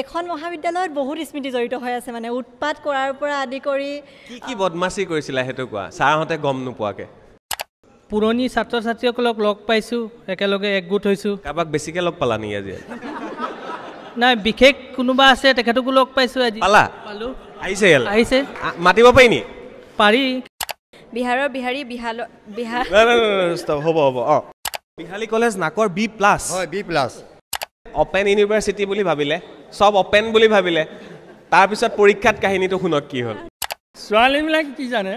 এখন মহাবিদ্যালয়ত বহুত স্মৃতি জড়িত হৈ আছে মানে উৎপাত কৰাৰ পৰা আদি কৰি কি কি বদমাচি কৰিছিলা সেইটো কোৱা ছাৰহঁতে গম নোপোৱাকে পুৰণি ছাত্ৰ ছাত্ৰীসকলক লগ পাইছোঁ একেলগে একগোট হৈছোঁ কাৰোবাক বেছিকৈ লগ পালা নেকি আজি নাই বিশেষ কোনোবা আছে তেখেতকো লগ পাইছোঁ আজি পালা পালোঁ আহিছে আহিছে মাতিব পাৰি নি পাৰি বিহাৰৰ বিহাৰী বিহাৰ হ'ব হ'ব অঁ বিহালী কলেজ নাকৰ বি প্লাছ হয় বি প্লাছ অপেন ইউনিভাৰ্চিটি বুলি ভাবিলে চব অপেন বুলি ভাবিলে তাৰপিছত পৰীক্ষাত কাহিনীটো শুনক কি হ'ল ছোৱালীবিলাকে কি জানে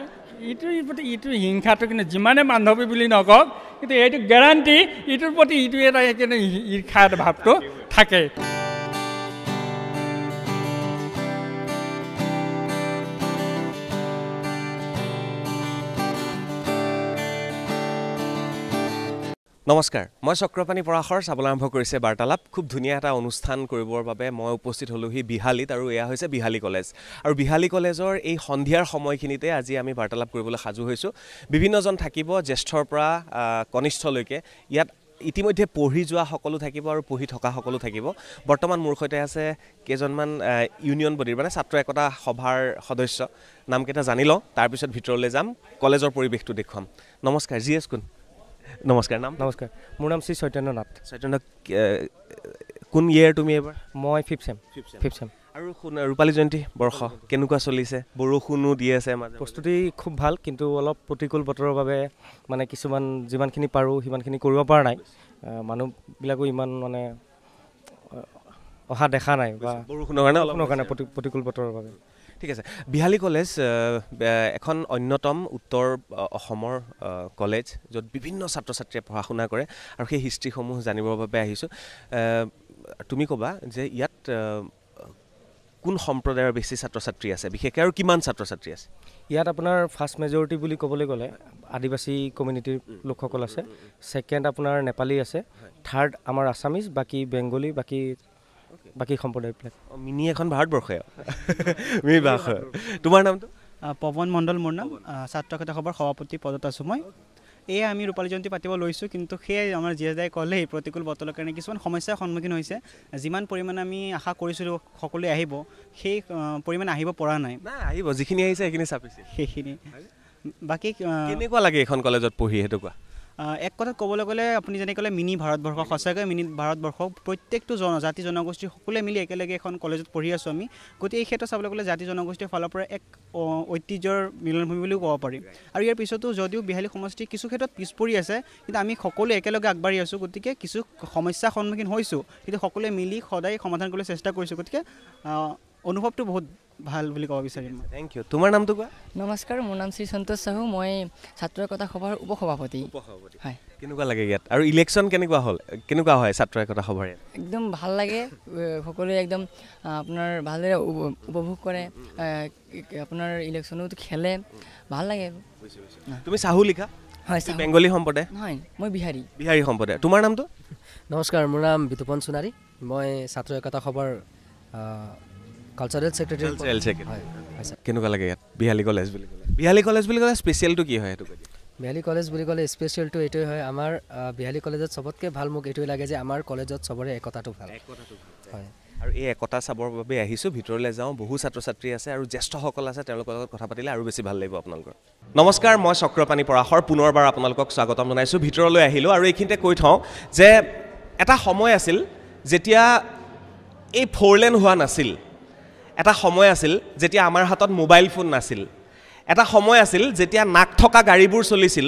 ইটোৰ প্ৰতি ইটো হিংসাটো কিন্তু যিমানে বান্ধৱী বুলি নকওক কিন্তু এইটো গেৰাণ্টি ইটোৰ প্ৰতি ইটো এটা কিন্তু ঈৰ্ষাৰ ভাৱটো থাকে নমস্কাৰ মই চক্ৰপাণী পৰাশৰ চাবলৈ আৰম্ভ কৰিছে বাৰ্তালাপ খুব ধুনীয়া এটা অনুষ্ঠান কৰিবৰ বাবে মই উপস্থিত হ'লোহি বিহালীত আৰু এয়া হৈছে বিহালী কলেজ আৰু বিহালী কলেজৰ এই সন্ধিয়াৰ সময়খিনিতে আজি আমি বাৰ্তালাপ কৰিবলৈ সাজু হৈছোঁ বিভিন্নজন থাকিব জ্যেষ্ঠৰ পৰা কনিষ্ঠলৈকে ইয়াত ইতিমধ্যে পঢ়ি যোৱা সকলো থাকিব আৰু পঢ়ি থকা সকলো থাকিব বৰ্তমান মোৰ সৈতে আছে কেইজনমান ইউনিয়ন বডিৰ মানে ছাত্ৰ একতা সভাৰ সদস্য নামকেইটা জানি লওঁ তাৰপিছত ভিতৰলৈ যাম কলেজৰ পৰিৱেশটো দেখুৱাম নমস্কাৰ জি এছ কোন নমস্কাৰ নাম নমস্কাৰ মোৰ নাম শ্ৰী চৈতন্য নাথ চৈতন্য কোন ইয়েৰ তুমি এইবাৰ মই ফিফ চেম ফিফ চেম আৰু ৰূপালী জয়ন্তী বৰ্ষ কেনেকুৱা চলিছে বৰষুণো দি আছে আমাৰ প্ৰস্তুতি খুব ভাল কিন্তু অলপ প্ৰতিকূল বতৰৰ বাবে মানে কিছুমান যিমানখিনি পাৰোঁ সিমানখিনি কৰিব পৰা নাই মানুহবিলাকো ইমান মানে অহা দেখা নাই বা বৰষুণৰ কাৰণে অলপ কাৰণে প্ৰতিকূল বতৰৰ বাবে ঠিক আছে বিহালী কলেজ এখন অন্যতম উত্তৰ অসমৰ কলেজ য'ত বিভিন্ন ছাত্ৰ ছাত্ৰীয়ে পঢ়া শুনা কৰে আৰু সেই হিষ্ট্ৰীসমূহ জানিবৰ বাবে আহিছোঁ তুমি ক'বা যে ইয়াত কোন সম্প্ৰদায়ৰ বেছি ছাত্ৰ ছাত্ৰী আছে বিশেষকৈ আৰু কিমান ছাত্ৰ ছাত্ৰী আছে ইয়াত আপোনাৰ ফাৰ্ষ্ট মেজৰিটি বুলি ক'বলৈ গ'লে আদিবাসী কমিউনিটিৰ লোকসকল আছে ছেকেণ্ড আপোনাৰ নেপালী আছে থাৰ্ড আমাৰ আছামিজ বাকী বেংগলী বাকী বাকী সম্প্ৰদায়বিলাক মিনি এখন ভাৰতবৰ্ষয়ে তোমাৰ নামটো পৱন মণ্ডল মোৰ নাম ছাত্ৰ খেতা সভাৰ সভাপতি পদত আছোঁ মই এয়ে আমি ৰূপালী জয়ন্তী পাতিব লৈছোঁ কিন্তু সেয়ে আমাৰ জীয়া দাই ক'লেই প্ৰতিকূল বতৰৰ কাৰণে কিছুমান সমস্যাৰ সন্মুখীন হৈছে যিমান পৰিমাণে আমি আশা কৰিছিলোঁ সকলোৱে আহিব সেই পৰিমাণে আহিব পৰা নাই আহিব যিখিনি আহিছে সেইখিনি চাপিছে সেইখিনি বাকী কেনেকুৱা লাগে এইখন কলেজত পঢ়ি সেইটো কোৱা এক কথাত ক'বলৈ গ'লে আপুনি যেনে ক'লে মিনি ভাৰতবৰ্ষ সঁচাকৈ মিনি ভাৰতবৰ্ষ প্ৰত্যেকটো জন জাতি জনগোষ্ঠী সকলোৱে মিলি একেলগে এখন কলেজত পঢ়ি আছোঁ আমি গতিকে এই ক্ষেত্ৰত চাবলৈ গ'লে জাতি জনগোষ্ঠীৰ ফালৰ পৰা এক ঐতিহ্যৰ মিলনভূমি বুলিও ক'ব পাৰি আৰু ইয়াৰ পিছতো যদিও বিহালী সমষ্টি কিছু ক্ষেত্ৰত পিছ পৰি আছে কিন্তু আমি সকলোৱে একেলগে আগবাঢ়ি আছোঁ গতিকে কিছু সমস্যাৰ সন্মুখীন হৈছোঁ কিন্তু সকলোৱে মিলি সদায় সমাধান কৰিবলৈ চেষ্টা কৰিছোঁ গতিকে অনুভৱটো বহুত ভাল বুলি ক'ব বিচাৰিম থেংক ইউ তোমাৰ নামটো কোৱা নমস্কাৰ মোৰ নাম শ্ৰী সন্তোষ চাহু মই ছাত্ৰ একতা সভাৰ উপসভাপতি হয় কেনেকুৱা লাগে ইয়াত আৰু ইলেকশ্যন কেনেকুৱা হ'ল কেনেকুৱা হয় ছাত্ৰ একতা সভাৰে একদম ভাল লাগে সকলোৱে একদম আপোনাৰ ভালদৰে উপভোগ কৰে আপোনাৰ ইলেকশ্যনতো খেলে ভাল লাগে তুমি চাহু লিখা হয় বেংগলী সম্প্ৰদায় হয় মই বিহাৰী বিহাৰী সম্প্ৰদায় তোমাৰ নামটো নমস্কাৰ মোৰ নাম বিতুপন সোণাৰী মই ছাত্ৰ একতা সভাৰ কালচাৰেল ছেক্ৰেটাৰী কালচাৰেল ছেক্ৰেটাৰী কেনেকুৱা লাগে ইয়াত বিহালী কলেজ বুলি ক'লে বিহালী কলেজ বুলি ক'লে স্পেচিয়েলটো কি হয় সেইটো বিহালী কলেজ বুলি ক'লে স্পেচিয়েলটো এইটোৱে হয় আমাৰ বিহালী কলেজত চবতকৈ ভাল মোক এইটোৱে লাগে যে আমাৰ কলেজত চবৰে একতাটো ভাল হয় আৰু এই একতা চাবৰ বাবে আহিছোঁ ভিতৰলৈ যাওঁ বহু ছাত্ৰ ছাত্ৰী আছে আৰু জ্যেষ্ঠসকল আছে তেওঁলোকৰ লগত কথা পাতিলে আৰু বেছি ভাল লাগিব আপোনালোকৰ নমস্কাৰ মই চক্ৰপাণী পৰাশৰ পুনৰবাৰ আপোনালোকক স্বাগতম জনাইছো ভিতৰলৈ আহিলো আৰু এইখিনিতে কৈ থওঁ যে এটা সময় আছিল যেতিয়া এই ফ'ৰ হোৱা নাছিল এটা সময় আছিল যেতিয়া আমাৰ হাতত মোবাইল ফোন নাছিল এটা সময় আছিল যেতিয়া নাক থকা গাড়ীবোৰ চলিছিল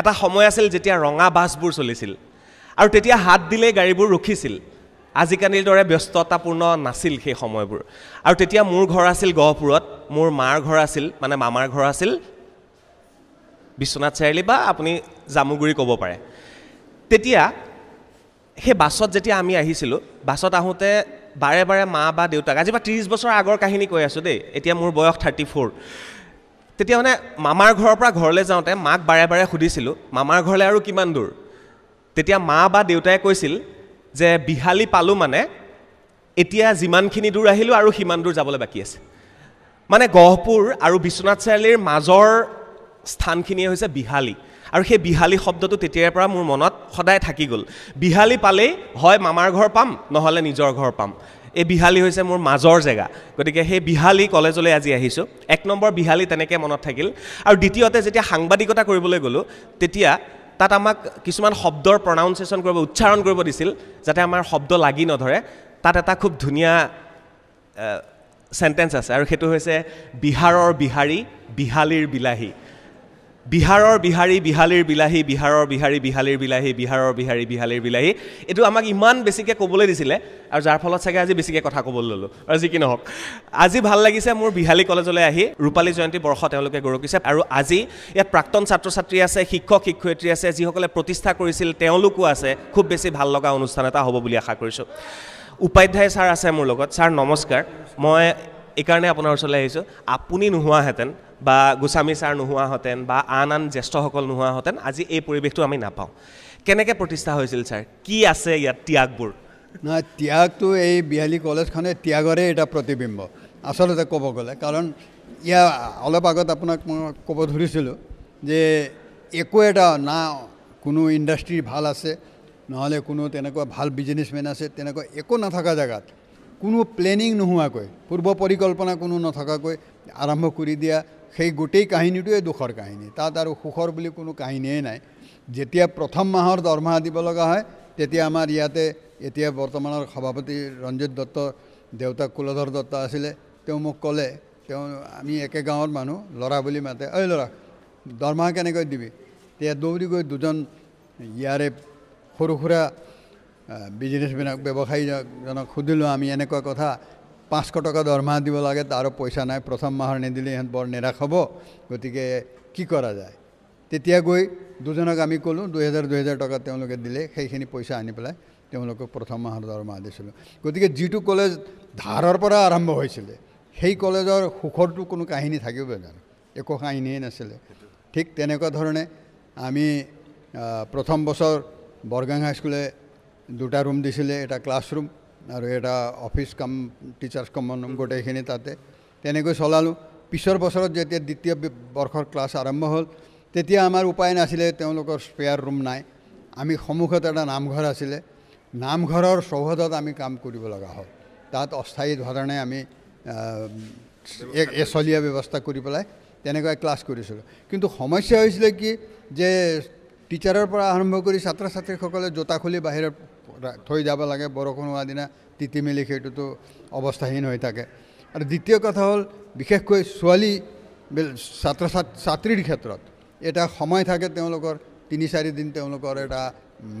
এটা সময় আছিল যেতিয়া ৰঙা বাছবোৰ চলিছিল আৰু তেতিয়া হাত দিলেই গাড়ীবোৰ ৰখিছিল আজিকালিৰ দৰে ব্যস্ততাপূৰ্ণ নাছিল সেই সময়বোৰ আৰু তেতিয়া মোৰ ঘৰ আছিল গহপুৰত মোৰ মাৰ ঘৰ আছিল মানে মামাৰ ঘৰ আছিল বিশ্বনাথ চাৰিআলি বা আপুনি জামুগুৰি ক'ব পাৰে তেতিয়া সেই বাছত যেতিয়া আমি আহিছিলোঁ বাছত আহোঁতে বাৰে বাৰে মা বা দেউতাক আজি বা ত্ৰিছ বছৰ আগৰ কাহিনী কৈ আছোঁ দেই এতিয়া মোৰ বয়স থাৰ্টি ফ'ৰ তেতিয়া মানে মামাৰ ঘৰৰ পৰা ঘৰলৈ যাওঁতে মাক বাৰে বাৰে সুধিছিলোঁ মামাৰ ঘৰলৈ আৰু কিমান দূৰ তেতিয়া মা বা দেউতাই কৈছিল যে বিহালী পালোঁ মানে এতিয়া যিমানখিনি দূৰ আহিলোঁ আৰু সিমান দূৰ যাবলৈ বাকী আছে মানে গহপুৰ আৰু বিশ্বনাথ চাৰিআলিৰ মাজৰ স্থানখিনিয়ে হৈছে বিহালী আৰু সেই বিহালী শব্দটো তেতিয়াৰ পৰা মোৰ মনত সদায় থাকি গ'ল বিহালী পালেই হয় মামাৰ ঘৰ পাম নহ'লে নিজৰ ঘৰ পাম এই বিহালী হৈছে মোৰ মাজৰ জেগা গতিকে সেই বিহালী কলেজলৈ আজি আহিছোঁ এক নম্বৰ বিহালী তেনেকৈ মনত থাকিল আৰু দ্বিতীয়তে যেতিয়া সাংবাদিকতা কৰিবলৈ গ'লোঁ তেতিয়া তাত আমাক কিছুমান শব্দৰ প্ৰনাউনচিয়েশ্যন কৰিব উচ্চাৰণ কৰিব দিছিল যাতে আমাৰ শব্দ লাগি নধৰে তাত এটা খুব ধুনীয়া চেণ্টেঞ্চ আছে আৰু সেইটো হৈছে বিহাৰৰ বিহাৰী বিহালীৰ বিলাহী বিহাৰৰ বিহাৰী বিহালীৰ বিলাহী বিহাৰৰ বিহাৰী বিহালীৰ বিলাহী বিহাৰৰ বিহাৰী বিহালীৰ বিলাহী এইটো আমাক ইমান বেছিকৈ ক'বলৈ দিছিলে আৰু যাৰ ফলত চাগে আজি বেছিকৈ কথা ক'বলৈ ল'লোঁ আৰু যি কি নহওক আজি ভাল লাগিছে মোৰ বিহালী কলেজলৈ আহি ৰূপালী জয়ন্তী বৰ্ষ তেওঁলোকে গৰকিছে আৰু আজি ইয়াত প্ৰাক্তন ছাত্ৰ ছাত্ৰী আছে শিক্ষক শিক্ষয়িত্ৰী আছে যিসকলে প্ৰতিষ্ঠা কৰিছিল তেওঁলোকো আছে খুব বেছি ভাল লগা অনুষ্ঠান এটা হ'ব বুলি আশা কৰিছোঁ উপাধ্যায় ছাৰ আছে মোৰ লগত ছাৰ নমস্কাৰ মই এইকাৰণে আপোনাৰ ওচৰলৈ আহিছোঁ আপুনি নোহোৱাহেঁতেন বা গোস্বামী ছাৰ নোহোৱাহেঁতেন বা আন আন জ্যেষ্ঠসকল নোহোৱাহেঁতেন আজি এই পৰিৱেশটো আমি নাপাওঁ কেনেকৈ প্ৰতিষ্ঠা হৈছিল ছাৰ কি আছে ইয়াত ত্যাগবোৰ নহয় ত্যাগটো এই বিয়ালী কলেজখনে ত্যাগৰে এটা প্ৰতিবিম্ব আচলতে ক'ব গ'লে কাৰণ ইয়াৰ অলপ আগত আপোনাক মই ক'ব ধৰিছিলোঁ যে একো এটা না কোনো ইণ্ডাষ্ট্ৰী ভাল আছে নহ'লে কোনো তেনেকুৱা ভাল বিজনেছমেন আছে তেনেকুৱা একো নথকা জেগাত কোনো প্লেনিং নোহোৱাকৈ পূৰ্ব পৰিকল্পনা কোনো নথকাকৈ আৰম্ভ কৰি দিয়া সেই গোটেই কাহিনীটোৱে দুখৰ কাহিনী তাত আৰু সুখৰ বুলি কোনো কাহিনীয়ে নাই যেতিয়া প্ৰথম মাহৰ দৰমহা দিব লগা হয় তেতিয়া আমাৰ ইয়াতে এতিয়া বৰ্তমানৰ সভাপতি ৰঞ্জিত দত্ত দেউতাক কুলধৰ দত্ত আছিলে তেওঁ মোক ক'লে তেওঁ আমি একে গাঁৱৰ মানুহ ল'ৰা বুলি মাতে ঐ ল'ৰা দৰমহা কেনেকৈ দিবি তেতিয়া দৌৰি গৈ দুজন ইয়াৰে সৰু সুৰা বিজনেছ বিজনেছবিলাক ব্যৱসায়ীজনক সুধিলোঁ আমি এনেকুৱা কথা পাঁচশ টকা দৰমহা দিব লাগে তাৰো পইচা নাই প্ৰথম মাহৰ নিদিলে ইহঁত বৰ নিৰাশ হ'ব গতিকে কি কৰা যায় তেতিয়া গৈ দুজনক আমি ক'লোঁ দুহেজাৰ দুহেজাৰ টকা তেওঁলোকে দিলে সেইখিনি পইচা আনি পেলাই তেওঁলোকক প্ৰথম মাহৰ দৰমহা দিছিলোঁ গতিকে যিটো কলেজ ধাৰৰ পৰা আৰম্ভ হৈছিলে সেই কলেজৰ সুখৰটো কোনো কাহিনী থাকিব জানো একো কাহিনীয়ে নাছিলে ঠিক তেনেকুৱা ধৰণে আমি প্ৰথম বছৰ বৰগাং হাইস্কুলে দুটা ৰুম দিছিলে এটা ক্লাছ ৰুম আৰু এটা অফিচ কাম টিচাৰ্ছ কমন গোটেইখিনি তাতে তেনেকৈ চলালোঁ পিছৰ বছৰত যেতিয়া দ্বিতীয় বৰ্ষৰ ক্লাছ আৰম্ভ হ'ল তেতিয়া আমাৰ উপায় নাছিলে তেওঁলোকৰ স্পেয়াৰ ৰুম নাই আমি সন্মুখত এটা নামঘৰ আছিলে নামঘৰৰ চৌহদত আমি কাম কৰিব লগা হ'ল তাত অস্থায়ী ধৰণে আমি এচলীয়া ব্যৱস্থা কৰি পেলাই তেনেকুৱা ক্লাছ কৰিছিলোঁ কিন্তু সমস্যা হৈছিলে কি যে টিচাৰৰ পৰা আৰম্ভ কৰি ছাত্ৰ ছাত্ৰীসকলে জোতা খুলি বাহিৰত থৈ যাব লাগে বৰষুণ হোৱা দিনা তিতি মেলি সেইটোতো অৱস্থাহীন হৈ থাকে আৰু দ্বিতীয় কথা হ'ল বিশেষকৈ ছোৱালী ছাত্ৰ ছাত্ৰ ছাত্ৰীৰ ক্ষেত্ৰত এটা সময় থাকে তেওঁলোকৰ তিনি চাৰিদিন তেওঁলোকৰ এটা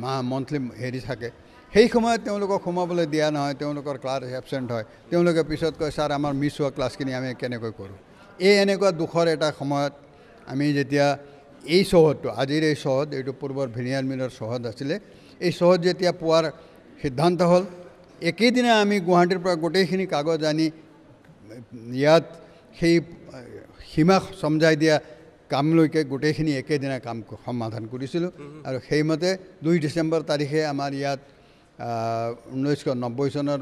মাহ মন্থলি হেৰি থাকে সেই সময়ত তেওঁলোকক সোমাবলৈ দিয়া নহয় তেওঁলোকৰ ক্লাছ এবচেণ্ট হয় তেওঁলোকে পিছত কয় ছাৰ আমাৰ মিছ হোৱা ক্লাছখিনি আমি কেনেকৈ কৰোঁ এই এনেকুৱা দুখৰ এটা সময়ত আমি যেতিয়া এই চহৰটো আজিৰ এই চহৰ এইটো পূৰ্বৰ ভিনিয়াৰমিনৰ চহৰ আছিলে এই চহত যেতিয়া পোৱাৰ সিদ্ধান্ত হ'ল একেদিনা আমি গুৱাহাটীৰ পৰা গোটেইখিনি কাগজ আনি ইয়াত সেই সীমা চমজাই দিয়া কামলৈকে গোটেইখিনি একেদিনা কাম সমাধান কৰিছিলোঁ আৰু সেইমতে দুই ডিচেম্বৰ তাৰিখে আমাৰ ইয়াত ঊনৈছশ নব্বৈ চনৰ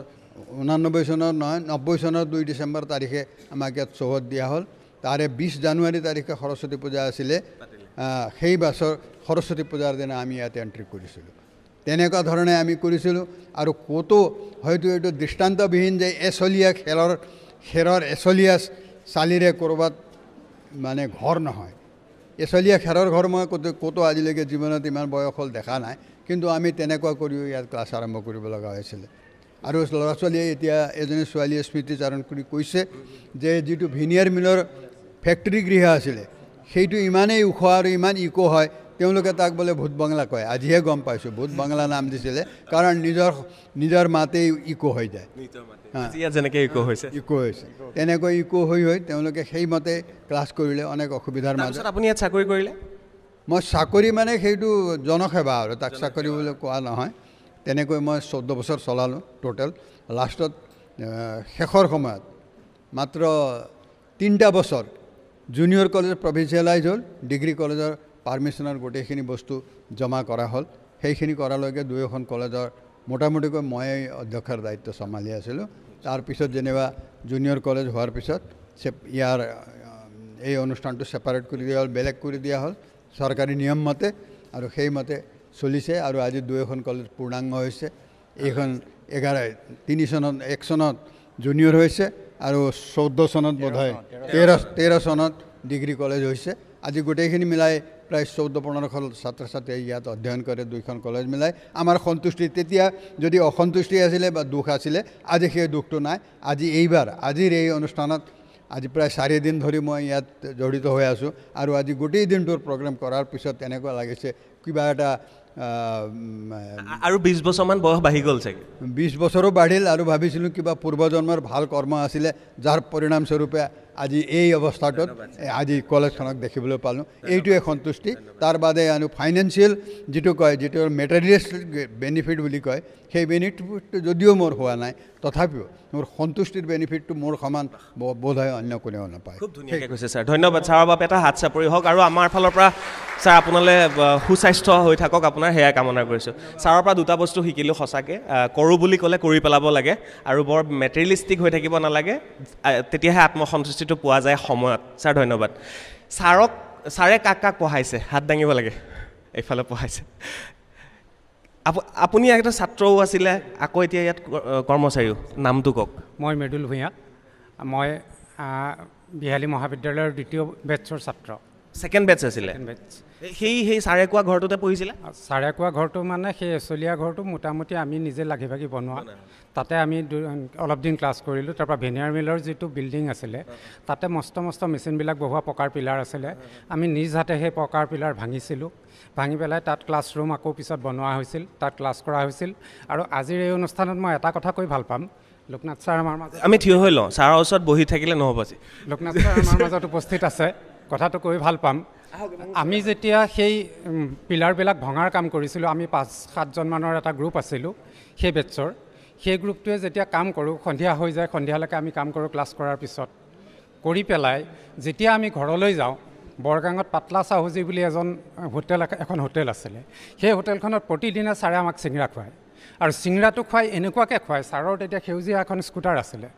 ঊনানব্বৈ চনৰ নহয় নব্বৈ চনৰ দুই ডিচেম্বৰ তাৰিখে আমাক ইয়াত চহত দিয়া হ'ল তাৰে বিছ জানুৱাৰী তাৰিখে সৰস্বতী পূজা আছিলে সেই বাছৰ সৰস্বতী পূজাৰ দিনা আমি ইয়াত এণ্ট্ৰি কৰিছিলোঁ তেনেকুৱা ধৰণে আমি কৰিছিলোঁ আৰু ক'তো হয়তো এইটো দৃষ্টান্তবিহীন যে এচলীয়া খেলৰ খেৰৰ এচলীয়া চালিৰে ক'ৰবাত মানে ঘৰ নহয় এচলীয়া খেৰৰ ঘৰ মই ক'তো ক'তো আজিলৈকে জীৱনত ইমান বয়স হ'ল দেখা নাই কিন্তু আমি তেনেকুৱা কৰিও ইয়াত ক্লাছ আৰম্ভ কৰিব লগা হৈছিলে আৰু ল'ৰা ছোৱালীয়ে এতিয়া এজনী ছোৱালীয়ে স্মৃতিচাৰণ কৰি কৈছে যে যিটো ভিনিয়াৰ মিলৰ ফেক্টৰী গৃহ আছিলে সেইটো ইমানেই ওখ আৰু ইমান ইক' হয় তেওঁলোকে তাক বোলে ভূত বাংলা কয় আজিহে গম পাইছোঁ ভূত বাংলা নাম দিছিলে কাৰণ নিজৰ নিজৰ মাতেই ইক' হৈ যায় যেনেকৈ ইক' হৈছে ইক' হৈছে তেনেকৈ ইক' হৈ হৈ তেওঁলোকে সেইমতে ক্লাছ কৰিলে অনেক অসুবিধাৰ মাজত আপুনি ইয়াত চাকৰি কৰিলে মই চাকৰি মানে সেইটো জনসেৱা আৰু তাক চাকৰি বুলি কোৱা নহয় তেনেকৈ মই চৈধ্য বছৰ চলালোঁ টোটেল লাষ্টত শেষৰ সময়ত মাত্ৰ তিনিটা বছৰ জুনিয়ৰ কলেজ প্ৰভিঞ্চিয়েলাইজ হ'ল ডিগ্ৰী কলেজৰ পাৰ্মিশ্যনত গোটেইখিনি বস্তু জমা কৰা হ'ল সেইখিনি কৰালৈকে দুই এখন কলেজৰ মোটামুটিকৈ মই অধ্যক্ষৰ দায়িত্ব চম্ভালি আছিলোঁ তাৰপিছত যেনিবা জুনিয়ৰ কলেজ হোৱাৰ পিছত ইয়াৰ এই অনুষ্ঠানটো ছেপাৰেট কৰি দিয়া হ'ল বেলেগ কৰি দিয়া হ'ল চৰকাৰী নিয়ম মতে আৰু সেইমতে চলিছে আৰু আজি দুই এখন কলেজ পূৰ্ণাংগ হৈছে এইখন এঘাৰ তিনি চনত এক চনত জুনিয়ৰ হৈছে আৰু চৈধ্য চনত বোধহয় তেৰ তেৰ চনত ডিগ্ৰী কলেজ হৈছে আজি গোটেইখিনি মিলাই প্ৰায় চৈধ্য পোন্ধৰখন ছাত্ৰ ছাত্ৰীয়ে ইয়াত অধ্যয়ন কৰে দুইখন কলেজ মিলাই আমাৰ সন্তুষ্টি তেতিয়া যদি অসন্তুষ্টি আছিলে বা দুখ আছিলে আজি সেই দুখটো নাই আজি এইবাৰ আজিৰ এই অনুষ্ঠানত আজি প্ৰায় চাৰিদিন ধৰি মই ইয়াত জড়িত হৈ আছোঁ আৰু আজি গোটেই দিনটোৰ প্ৰগ্ৰেম কৰাৰ পিছত এনেকুৱা লাগিছে কিবা এটা আৰু বিছ বছৰমান বয়স বাঢ়ি গ'ল চাগে বিছ বছৰো বাঢ়িল আৰু ভাবিছিলোঁ কিবা পূৰ্বজন্মৰ ভাল কৰ্ম আছিলে যাৰ পৰিণামস্বৰূপে আজি এই অৱস্থাটোত আজি কলেজখনক দেখিবলৈ পালোঁ এইটোৱে সন্তুষ্টি তাৰ বাদে আনো ফাইনেন্সিয়েল যিটো কয় যিটো মেটেৰিয়েল বেনিফিট বুলি কয় সেই বেনিফিটটো যদিও মোৰ হোৱা নাই তথাপিও মোৰ সন্তুষ্টিৰ বেনিফিটটো মোৰ সমান বোধহয় অন্য কোনেও নাপায় খুব ধুনীয়াকৈ কৈছে ছাৰ ধন্যবাদ ছাৰৰ বাবে এটা হাত চাপৰি হওক আৰু আমাৰ ফালৰ পৰা ছাৰ আপোনালৈ সুস্বাস্থ্য হৈ থাকক আপোনাৰ সেয়াই কামনা কৰিছোঁ ছাৰৰ পৰা দুটা বস্তু শিকিলোঁ সঁচাকৈ কৰোঁ বুলি ক'লে কৰি পেলাব লাগে আৰু বৰ মেটেৰিয়েলিষ্টিক হৈ থাকিব নালাগে তেতিয়াহে আত্মসন্তুষ্টিটো পোৱা যায় সময়ত ছাৰ ধন্যবাদ ছাৰক ছাৰে কাক কাক পঢ়াইছে হাত দাঙিব লাগে এইফালে পঢ়াইছে আপুনি এটা ছাত্ৰও আছিলে আকৌ এতিয়া ইয়াত কৰ্মচাৰীও নামটো কওক মই মৃদুল ভূঞা মই বিহালী মহাবিদ্যালয়ৰ দ্বিতীয় বেটছৰ ছাত্ৰ ছেকেণ্ড বেটছ আছিলে ছেকেণ্ড বেটছ সেই সেই চাৰে কোৱা ঘৰটোতে পঢ়িছিলে চাৰে কোৱা ঘৰটো মানে সেই এচলীয়া ঘৰটো মোটামুটি আমি নিজে লাগি ভাগি বনোৱা তাতে আমি অলপ দিন ক্লাছ কৰিলোঁ তাৰপৰা ভেনিয়াৰ মিলৰ যিটো বিল্ডিং আছিলে তাতে মস্ত মস্ত মেচিনবিলাক বহোৱা পকাৰ পিলাৰ আছিলে আমি নিজ হাতে সেই পকাৰ পিলাৰ ভাঙিছিলোঁ ভাঙি পেলাই তাত ক্লাছৰুম আকৌ পিছত বনোৱা হৈছিল তাত ক্লাছ কৰা হৈছিল আৰু আজিৰ এই অনুষ্ঠানত মই এটা কথা কৈ ভাল পাম লোকনাথ ছাৰ আমাৰ মাজত আমি থিয় হৈ লওঁ ছাৰৰ ওচৰত বহি থাকিলে নহ'ব লোকনাথ ছাৰ আমাৰ মাজত উপস্থিত আছে কথাটো কৈ ভাল পাম আমি যেতিয়া সেই পিলাৰবিলাক ভঙাৰ কাম কৰিছিলোঁ আমি পাঁচ সাতজনমানৰ এটা গ্ৰুপ আছিলোঁ সেই বেটছৰ সেই গ্ৰুপটোৱে যেতিয়া কাম কৰোঁ সন্ধিয়া হৈ যায় সন্ধিয়ালৈকে আমি কাম কৰোঁ ক্লাছ কৰাৰ পিছত কৰি পেলাই যেতিয়া আমি ঘৰলৈ যাওঁ বৰগাঙত পাতলা চাহুজি বুলি এজন হোটেল এখন হোটেল আছিলে সেই হোটেলখনত প্ৰতিদিনে ছাৰে আমাক চিংৰা খুৱায় আৰু চিংৰাটো খুৱাই এনেকুৱাকৈ খুৱায় ছাৰৰ তেতিয়া সেউজীয়া এখন স্কুটাৰ আছিলে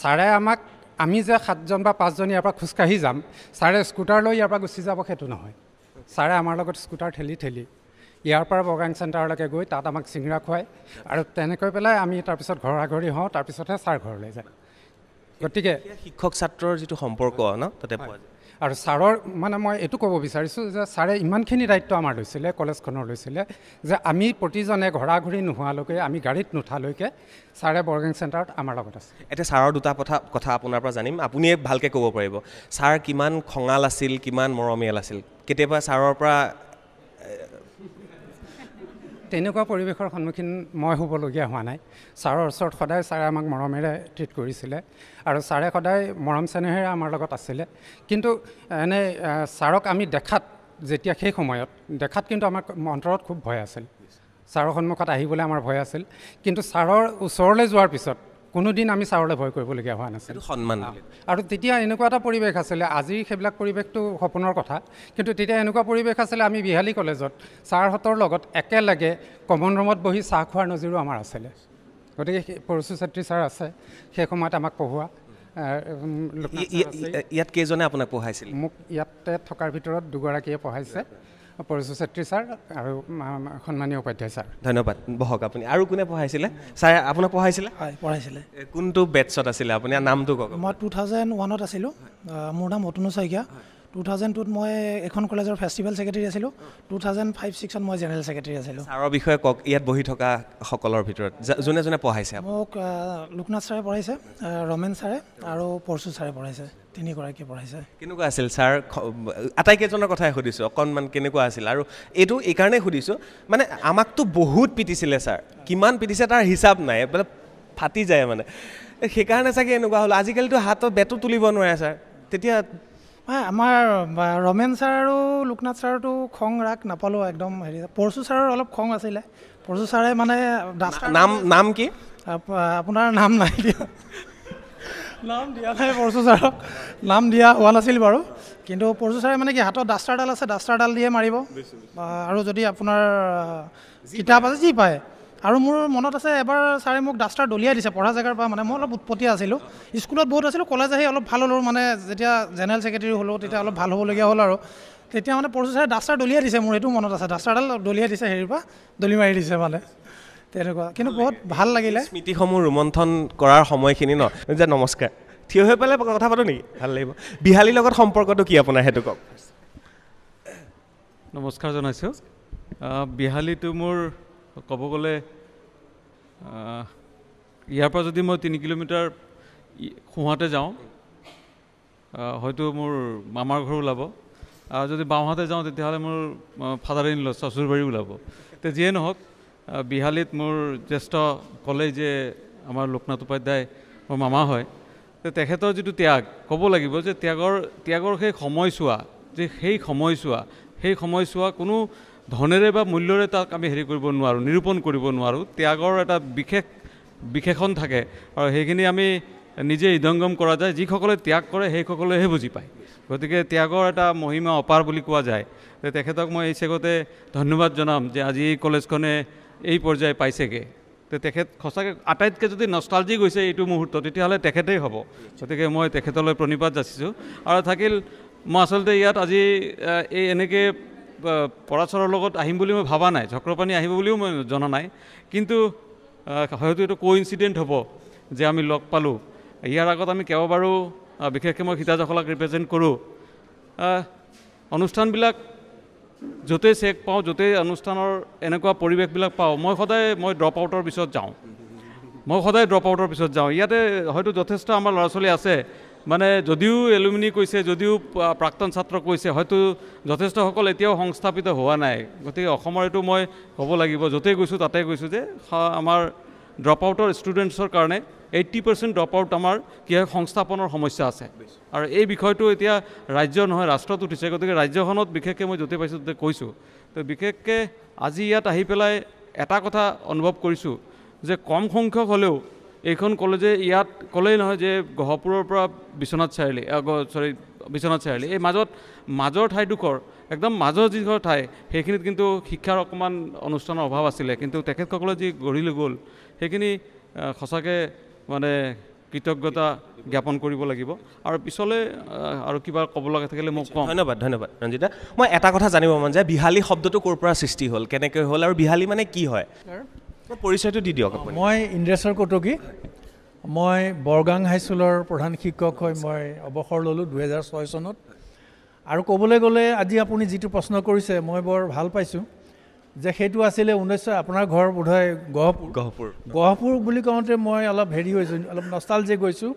ছাৰে আমাক আমি যে সাতজন বা পাঁচজন ইয়াৰ পৰা খোজকাঢ়ি যাম ছাৰে স্কুটাৰ লৈ ইয়াৰ পৰা গুচি যাব সেইটো নহয় ছাৰে আমাৰ লগত স্কুটাৰ ঠেলি ঠেলি ইয়াৰ পৰা বগাং চেণ্টাৰলৈকে গৈ তাত আমাক চিঙৰা খুৱায় আৰু তেনেকৈ পেলাই আমি তাৰপিছত ঘৰ ঘৰাঘৰি হওঁ তাৰপিছতহে ছাৰ ঘৰলৈ যায় গতিকে শিক্ষক ছাত্ৰৰ যিটো সম্পৰ্ক ন তাতে পোৱা যায় আৰু ছাৰৰ মানে মই এইটো ক'ব বিচাৰিছোঁ যে ছাৰে ইমানখিনি দায়িত্ব আমাৰ লৈছিলে কলেজখনৰ লৈছিলে যে আমি প্ৰতিজনে ঘৰা ঘূৰি নোহোৱালৈকে আমি গাড়ীত নুঠালৈকে ছাৰে বৰগেং চেণ্টাৰত আমাৰ লগত আছে এতিয়া ছাৰৰ দুটা কথা কথা আপোনাৰ পৰা জানিম আপুনিয়ে ভালকৈ ক'ব পাৰিব ছাৰ কিমান খঙাল আছিল কিমান মৰমীয়াল আছিল কেতিয়াবা ছাৰৰ পৰা তেনেকুৱা পৰিৱেশৰ সন্মুখীন মই হ'বলগীয়া হোৱা নাই ছাৰৰ ওচৰত সদায় ছাৰে আমাক মৰমেৰে ট্ৰিট কৰিছিলে আৰু ছাৰে সদায় মৰম চেনেহেৰে আমাৰ লগত আছিলে কিন্তু এনে ছাৰক আমি দেখাত যেতিয়া সেই সময়ত দেখাত কিন্তু আমাক অন্তৰত খুব ভয় আছিল ছাৰৰ সন্মুখত আহিবলৈ আমাৰ ভয় আছিল কিন্তু ছাৰৰ ওচৰলৈ যোৱাৰ পিছত কোনোদিন আমি ছাৰলৈ ভয় কৰিবলগীয়া হোৱা নাছিল সন্মান আৰু তেতিয়া এনেকুৱা এটা পৰিৱেশ আছিলে আজি সেইবিলাক পৰিৱেশটো সপোনৰ কথা কিন্তু তেতিয়া এনেকুৱা পৰিৱেশ আছিলে আমি বিহালী কলেজত ছাৰহঁতৰ লগত একেলগে কমন ৰুমত বহি চাহ খোৱাৰ নজিৰো আমাৰ আছিলে গতিকে পৰশু ছাত্ৰী ছাৰ আছে সেই সময়ত আমাক পঢ়োৱা ইয়াত কেইজনে আপোনাক পঢ়াইছিল মোক ইয়াতে থকাৰ ভিতৰত দুগৰাকীয়ে পঢ়াইছে পৰশু ছেত্ৰী ছাৰ আৰু সন্মানীয় উপাধ্যায় ছাৰ ধন্যবাদ বহক আপুনি আৰু কোনে পঢ়াইছিলে ছাৰ আপোনাক পঢ়াইছিলে হয় পঢ়াইছিলে কোনটো বেটছত আছিলে আপুনি নামটো কওক মই টু থাউজেণ্ড ওৱানত আছিলোঁ মোৰ নাম অতনু শইকীয়া টু থাউজেণ্ড টুত মই এখন কলেজৰ ফেষ্টিভেল ছেক্ৰেটেৰী আছিলোঁ টু থাউজেণ্ড ফাইভ ছিক্সত মই জেনেৰেল ছেক্ৰেটেৰী আছিলোঁ ছাৰৰ বিষয়ে কওক ইয়াত বহি থকা সকলৰ ভিতৰত যোনে যোনে পঢ়াইছে মোক লোকনাথ ছাৰে পঢ়াইছে ৰমেন ছাৰে আৰু পৰশু ছাৰে পঢ়াইছে তিনিগৰাকীয়ে পঢ়াইছে কেনেকুৱা আছিল ছাৰ আটাইকেইজনৰ কথাই সুধিছোঁ অকণমান কেনেকুৱা আছিল আৰু এইটো এইকাৰণেই সুধিছোঁ মানে আমাকতো বহুত পিটিছিলে ছাৰ কিমান পিটিছে তাৰ হিচাপ নাই বোলে ফাটি যায় মানে সেইকাৰণে চাগে এনেকুৱা হ'ল আজিকালিতো হাতত বেটো তুলিব নোৱাৰে ছাৰ তেতিয়া হয় আমাৰ ৰমেন ছাৰ আৰু লোকনাথ ছাৰতো খং ৰাগ নাপালোঁ একদম হেৰি পৰশু ছাৰৰ অলপ খং আছিলে পৰশু ছাৰে মানে নাম নাম কি আপোনাৰ নাম নাই দিয়া নাম দিয়া নাই পৰশু ছাৰক নাম দিয়া হোৱা নাছিল বাৰু কিন্তু পৰশু ছাৰে মানে কি হাতত ডাষ্টাৰডাল আছে ডাষ্টাৰডাল দিয়ে মাৰিব আৰু যদি আপোনাৰ কিতাপ আছে যি পায় আৰু মোৰ মনত আছে এবাৰ ছাৰে মোক ডাষ্টাৰ দলিয়াই দিছে পঢ়া জেগাৰ পৰা মানে মই অলপ উৎপত্তি আছিলোঁ স্কুলত বহুত আছিলোঁ কলেজ আহি অলপ ভাল হ'লোঁ মানে যেতিয়া জেনেৰেল ছেক্ৰেটেৰী হ'লোঁ তেতিয়া অলপ ভাল হ'বলগীয়া হ'ল আৰু তেতিয়া মানে পৰশু ছাৰে ডাষ্টাৰ দলিয়াই দিছে মোৰ এইটো মনত আছে ডাষ্টাৰডাল দলিয়াই দিছে হেৰিৰ পৰা দলি মাৰি দিছে মানে তেনেকুৱা কিন্তু বহুত ভাল লাগিলে স্মৃতিসমূহ ৰোমন্থন কৰাৰ সময়খিনি ন যে নমস্কাৰ থিয় হৈ পেলাই কথা পাতো নেকি ভাল লাগিব বিহালীৰ লগত সম্পৰ্কটো কি আপোনাৰ সেইটো কওক নমস্কাৰ জনাইছোঁ বিহালীটো মোৰ ক'ব গ'লে ইয়াৰ পৰা যদি মই তিনি কিলোমিটাৰ সোঁহাতে যাওঁ হয়তো মোৰ মামাৰ ঘৰ ওলাব আৰু যদি বাওঁহাতে যাওঁ তেতিয়াহ'লে মোৰ ফাদাৰ ইন ল শ্বশুৰবাৰী ওলাব তে যিয়ে নহওক বিহালীত মোৰ জ্যেষ্ঠ ক'লে যে আমাৰ লোকনাথ উপাধ্যায় মোৰ মামা হয় তেখেতৰ যিটো ত্যাগ ক'ব লাগিব যে ত্যাগৰ ত্যাগৰ সেই সময়ছোৱা যে সেই সময়ছোৱা সেই সময়ছোৱা কোনো ধনেৰে বা মূল্যৰে তাক আমি হেৰি কৰিব নোৱাৰোঁ নিৰূপণ কৰিব নোৱাৰোঁ ত্যাগৰ এটা বিশেষ বিশেষণ থাকে আৰু সেইখিনি আমি নিজে হৃদংগম কৰা যায় যিসকলে ত্যাগ কৰে সেইসকলেহে বুজি পায় গতিকে ত্যাগৰ এটা মহিমা অপাৰ বুলি কোৱা যায় তেখেতক মই এই চেগতে ধন্যবাদ জনাম যে আজি এই কলেজখনে এই পৰ্যায় পাইছেগৈ তে তেখেত সঁচাকৈ আটাইতকৈ যদি নষ্টালজি গৈছে এইটো মুহূৰ্ত তেতিয়াহ'লে তেখেতেই হ'ব গতিকে মই তেখেতলৈ প্ৰণিপাত যাচিছোঁ আৰু থাকিল মই আচলতে ইয়াত আজি এই এনেকৈ পৰাচৰৰ লগত আহিম বুলি মই ভবা নাই চক্ৰপাণী আহিব বুলিও মই জনা নাই কিন্তু হয়তো এইটো কো ইনচিডেণ্ট হ'ব যে আমি লগ পালোঁ ইয়াৰ আগত আমি কেইবাবাৰো বিশেষকৈ মই সীতাজসলাক ৰিপ্ৰেজেণ্ট কৰোঁ অনুষ্ঠানবিলাক য'তেই চেক পাওঁ য'তেই অনুষ্ঠানৰ এনেকুৱা পৰিৱেশবিলাক পাওঁ মই সদায় মই ড্ৰপ আউটৰ পিছত যাওঁ মই সদায় ড্ৰপ আউটৰ পিছত যাওঁ ইয়াতে হয়তো যথেষ্ট আমাৰ ল'ৰা ছোৱালী আছে মানে যদিও এলুমিনি কৈছে যদিও প্ৰাক্তন ছাত্ৰ কৈছে হয়তো যথেষ্টসকল এতিয়াও সংস্থাপিত হোৱা নাই গতিকে অসমৰ এইটো মই ক'ব লাগিব য'তেই গৈছোঁ তাতে গৈছোঁ যে আমাৰ ড্ৰপ আউটৰ ষ্টুডেণ্টছৰ কাৰণে এইট্টি পাৰ্চেণ্ট ড্ৰপ আউট আমাৰ কি হয় সংস্থাপনৰ সমস্যা আছে আৰু এই বিষয়টো এতিয়া ৰাজ্য নহয় ৰাষ্ট্ৰত উঠিছে গতিকে ৰাজ্যখনত বিশেষকৈ মই য'তে পাইছোঁ ত'তে কৈছোঁ তো বিশেষকৈ আজি ইয়াত আহি পেলাই এটা কথা অনুভৱ কৰিছোঁ যে কম সংখ্যক হ'লেও এইখন কলেজে ইয়াত ক'লেই নহয় যে গহপুৰৰ পৰা বিশ্বনাথ চাৰিআলি চৰি বিশ্বনাথ চাৰিআলি এই মাজত মাজৰ ঠাইডোখৰ একদম মাজৰ যিডোখৰ ঠাই সেইখিনিত কিন্তু শিক্ষাৰ অকণমান অনুষ্ঠানৰ অভাৱ আছিলে কিন্তু তেখেতসকলে যি গঢ়ি গ'ল সেইখিনি সঁচাকৈ মানে কৃতজ্ঞতা জ্ঞাপন কৰিব লাগিব আৰু পিছলৈ আৰু কিবা ক'ব লগা থাকিলে মোক কওঁ ধন্যবাদ ধন্যবাদ ৰঞ্জিতা মই এটা কথা জানিব মন যায় বিহালী শব্দটো ক'ৰ পৰা সৃষ্টি হ'ল কেনেকৈ হ'ল আৰু বিহালী মানে কি হয় পৰিচয়টো দি দিয়ক আপুনি মই ইন্দ্ৰেশ্বৰ কটকী মই বৰগাং হাইস্কুলৰ প্ৰধান শিক্ষক হৈ মই অৱসৰ ল'লোঁ দুহেজাৰ ছয় চনত আৰু ক'বলৈ গ'লে আজি আপুনি যিটো প্ৰশ্ন কৰিছে মই বৰ ভাল পাইছোঁ যে সেইটো আছিলে ঊনৈছশ আপোনাৰ ঘৰ বোধহয় গহপুৰ গহপুৰ গহপুৰ বুলি কওঁতে মই অলপ হেৰি হৈছোঁ অলপ নষ্টাল যে গৈছোঁ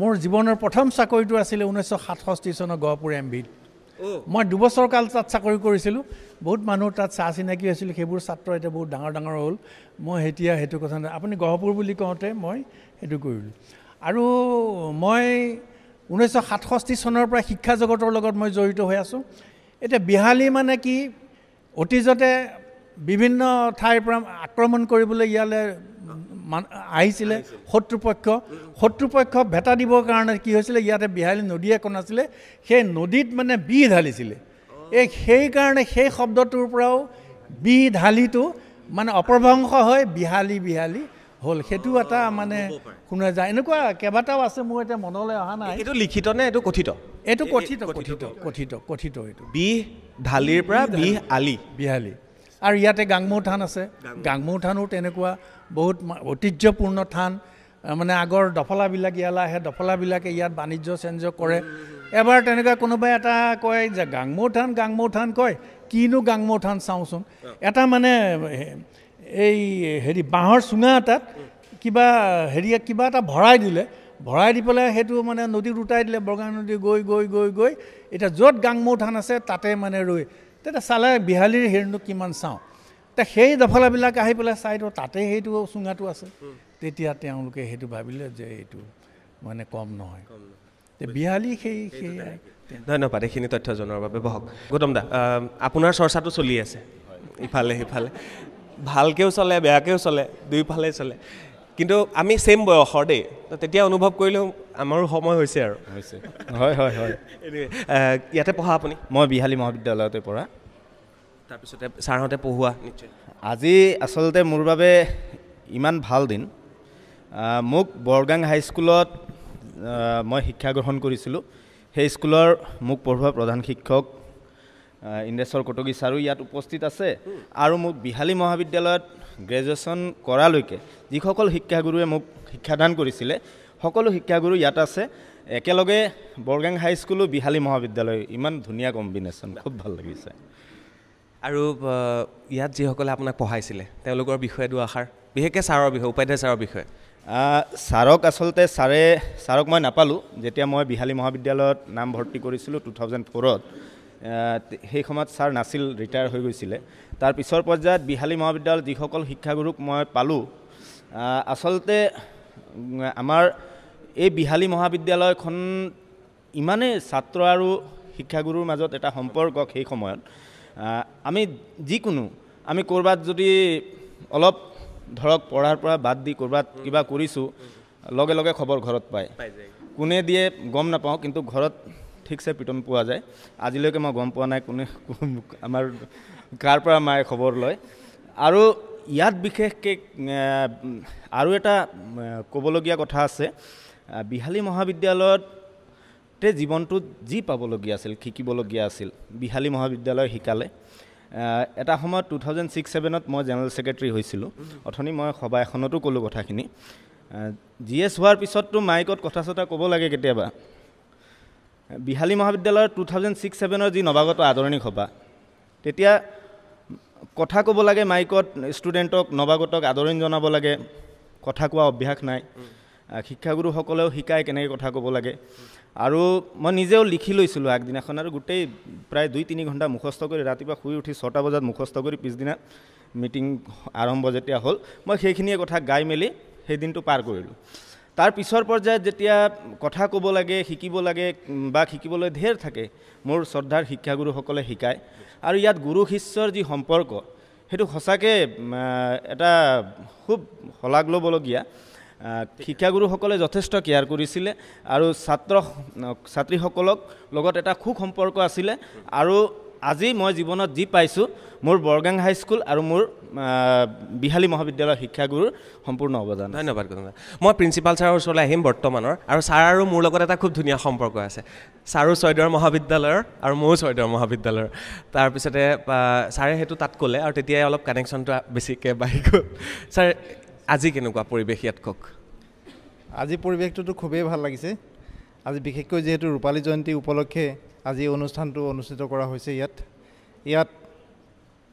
মোৰ জীৱনৰ প্ৰথম চাকৰিটো আছিলে ঊনৈছশ সাতষষ্ঠি চনৰ গহপুৰ এম বিত মই দুবছৰ কাল তাত চাকৰি কৰিছিলোঁ বহুত মানুহ তাত চা চিনাকি হৈছিল সেইবোৰ ছাত্ৰ এতিয়া বহুত ডাঙৰ ডাঙৰ হ'ল মই সেতিয়া সেইটো কথা নাই আপুনি গহপুৰ বুলি কওঁতে মই সেইটো কৰিলোঁ আৰু মই ঊনৈছশ সাতষষ্ঠি চনৰ পৰা শিক্ষা জগতৰ লগত মই জড়িত হৈ আছোঁ এতিয়া বিহালী মানে কি অতীজতে বিভিন্ন ঠাইৰ পৰা আক্ৰমণ কৰিবলৈ ইয়ালৈ মান আহিছিলে শত্ৰুপক্ষ শত্ৰুপক্ষ ভেটা দিবৰ কাৰণে কি হৈছিলে ইয়াতে বিহালী নদী এখন আছিলে সেই নদীত মানে বি ঢালিছিলে এই সেইকাৰণে সেই শব্দটোৰ পৰাও বি ঢালিটো মানে অপভ্ৰংশ হয় বিহালী বিহালী হ'ল সেইটো এটা মানে শুনা যায় এনেকুৱা কেইবাটাও আছে মোৰ এতিয়া মনলৈ অহা নাই এইটো লিখিত নে এইটো কথিত এইটো কথিত কথিত কথিত কথিত এইটো বিহ ঢালিৰ পৰা বিহ আলি বিহালী আৰু ইয়াতে গাংমৌ থান আছে গাংমৌ থানো তেনেকুৱা বহুত ঐতিহ্যপূৰ্ণ থান মানে আগৰ ডফলাবিলাক ইয়ালৈ আহে ডফলাবিলাকে ইয়াত বাণিজ্য চেঞ্জ কৰে এবাৰ তেনেকুৱা কোনোবাই এটা কয় যে গাংমৌ থান গাংমৌ থান কয় কিনো গাংমৌ থান চাওঁচোন এটা মানে এই হেৰি বাঁহৰ চুঙা এটাত কিবা হেৰিয়ে কিবা এটা ভৰাই দিলে ভৰাই দি পেলাই সেইটো মানে নদীত উটাই দিলে বগা নদী গৈ গৈ গৈ গৈ এতিয়া য'ত গাংমৌ থান আছে তাতে মানে ৰৈ তেতিয়া চালে বিহালীৰ হিৰণটো কিমান চাওঁ তে সেই দফলাবিলাক আহি পেলাই চাইতো তাতে সেইটো চুঙাটো আছে তেতিয়া তেওঁলোকে সেইটো ভাবিলে যে এইটো মানে কম নহয় বিহালী সেই সেয়াই ধন্যবাদ এইখিনি তথ্য জনোৱাৰ বাবে বহক গৌতম দা আপোনাৰ চৰ্চাটো চলি আছে ইফালে সিফালে ভালকৈও চলে বেয়াকৈও চলে দুয়োফালে চলে কিন্তু আমি চেম বয়সৰ দেই তেতিয়া অনুভৱ কৰিলোঁ আমাৰো সময় হৈছে আৰু হৈছে হয় হয় হয় ইয়াতে পঢ়া আপুনি মই বিহালী মহাবিদ্যালয়তে পঢ়া তাৰপিছতে ছাৰহঁতে পঢ়োৱা নিশ্চয় আজি আচলতে মোৰ বাবে ইমান ভাল দিন মোক বৰগাং হাইস্কুলত মই শিক্ষা গ্ৰহণ কৰিছিলোঁ সেই স্কুলৰ মোক পঢ়োৱা প্ৰধান শিক্ষক ইন্দ্ৰেশ্বৰ কটকী ছাৰো ইয়াত উপস্থিত আছে আৰু মোক বিহালী মহাবিদ্যালয়ত গ্ৰেজুৱেশ্যন কৰালৈকে যিসকল শিক্ষাগুৰুৱে মোক শিক্ষাদান কৰিছিলে সকলো শিক্ষাগুৰু ইয়াত আছে একেলগে বৰগাং হাইস্কুলো বিহালী মহাবিদ্যালয় ইমান ধুনীয়া কম্বিনেশ্যন খুব ভাল লাগিছে আৰু ইয়াত যিসকলে আপোনাক পঢ়াইছিলে তেওঁলোকৰ বিষয়ে দুআষাৰ বিশেষকৈ ছাৰৰ বিষয়ে উপাধ্যায় ছাৰৰ বিষয়ে ছাৰক আচলতে ছাৰে ছাৰক মই নাপালোঁ যেতিয়া মই বিহালী মহাবিদ্যালয়ত নাম ভৰ্তি কৰিছিলোঁ টু থাউজেণ্ড ফ'ৰত সেই সময়ত ছাৰ নাছিল ৰিটায়াৰ হৈ গৈছিলে তাৰ পিছৰ পৰ্যায়ত বিহালী মহাবিদ্যালয়ৰ যিসকল শিক্ষাগুৰুক মই পালোঁ আচলতে আমাৰ এই বিহালী মহাবিদ্যালয়খন ইমানেই ছাত্ৰ আৰু শিক্ষাগুৰুৰ মাজত এটা সম্পৰ্ক সেই সময়ত আমি যিকোনো আমি ক'ৰবাত যদি অলপ ধৰক পঢ়াৰ পৰা বাদ দি ক'ৰবাত কিবা কৰিছোঁ লগে লগে খবৰ ঘৰত পায় কোনে দিয়ে গম নাপাওঁ কিন্তু ঘৰত ঠিকছে পিটন পোৱা যায় আজিলৈকে মই গম পোৱা নাই কোনে আমাৰ গাৰ পৰা মায়ে খবৰ লয় আৰু ইয়াত বিশেষকৈ আৰু এটা ক'বলগীয়া কথা আছে বিহালী মহাবিদ্যালয়তে জীৱনটো যি পাবলগীয়া আছিল শিকিবলগীয়া আছিল বিহালী মহাবিদ্যালয় শিকালে এটা সময়ত টু থাউজেণ্ড ছিক্স ছেভেনত মই জেনেৰেল ছেক্ৰেটেৰী হৈছিলোঁ অথনি মই সভা এখনতো ক'লোঁ কথাখিনি জি এছ হোৱাৰ পিছততো মাইকত কথা চথা ক'ব লাগে কেতিয়াবা বিহালী মহাবিদ্যালয়ৰ টু থাউজেণ্ড ছিক্স ছেভেনৰ যি নৱাগত আদৰণি সভা তেতিয়া কথা ক'ব লাগে মাইকত ষ্টুডেণ্টক নৱাগতক আদৰণি জনাব লাগে কথা কোৱা অভ্যাস নাই শিক্ষাগুৰুসকলেও শিকায় কেনেকৈ কথা ক'ব লাগে আৰু মই নিজেও লিখি লৈছিলোঁ আগদিনাখন আৰু গোটেই প্ৰায় দুই তিনি ঘণ্টা মুখস্থ কৰি ৰাতিপুৱা শুই উঠি ছটা বজাত মুখস্থ কৰি পিছদিনা মিটিং আৰম্ভ যেতিয়া হ'ল মই সেইখিনিয়ে কথা গাই মেলি সেই দিনটো পাৰ কৰিলোঁ তাৰ পিছৰ পৰ্যায়ত যেতিয়া কথা ক'ব লাগে শিকিব লাগে বা শিকিবলৈ ঢেৰ থাকে মোৰ শ্ৰদ্ধাৰ শিক্ষাগুৰুসকলে শিকায় আৰু ইয়াত গুৰু শিষ্যৰ যি সম্পৰ্ক সেইটো সঁচাকৈ এটা খুব শলাগ ল'বলগীয়া শিক্ষাগুৰুসকলে যথেষ্ট কেয়াৰ কৰিছিলে আৰু ছাত্ৰ ছাত্ৰীসকলক লগত এটা সুখ সম্পৰ্ক আছিলে আৰু আজি মই জীৱনত যি পাইছোঁ মোৰ বৰগাং হাইস্কুল আৰু মোৰ বিহালী মহাবিদ্যালয়ৰ শিক্ষাগুৰুৰ সম্পূৰ্ণ অৱদান ধন্যবাদ ধন্যবাদ মই প্ৰিন্সিপাল ছাৰৰ ওচৰলৈ আহিম বৰ্তমানৰ আৰু ছাৰ আৰু মোৰ লগত এটা খুব ধুনীয়া সম্পৰ্ক আছে ছাৰো ছয়দৰ মহাবিদ্যালয়ৰ আৰু ময়ো ছয়দৰ মহাবিদ্যালয়ৰ তাৰপিছতে ছাৰে সেইটো তাত ক'লে আৰু তেতিয়াই অলপ কানেকশ্যনটো বেছিকৈ বাঢ়ি গ'ল ছাৰ আজি কেনেকুৱা পৰিৱেশ ইয়াত কওক আজি পৰিৱেশটোতো খুবেই ভাল লাগিছে আজি বিশেষকৈ যিহেতু ৰূপালী জয়ন্তী উপলক্ষে আজি এই অনুষ্ঠানটো অনুষ্ঠিত কৰা হৈছে ইয়াত ইয়াত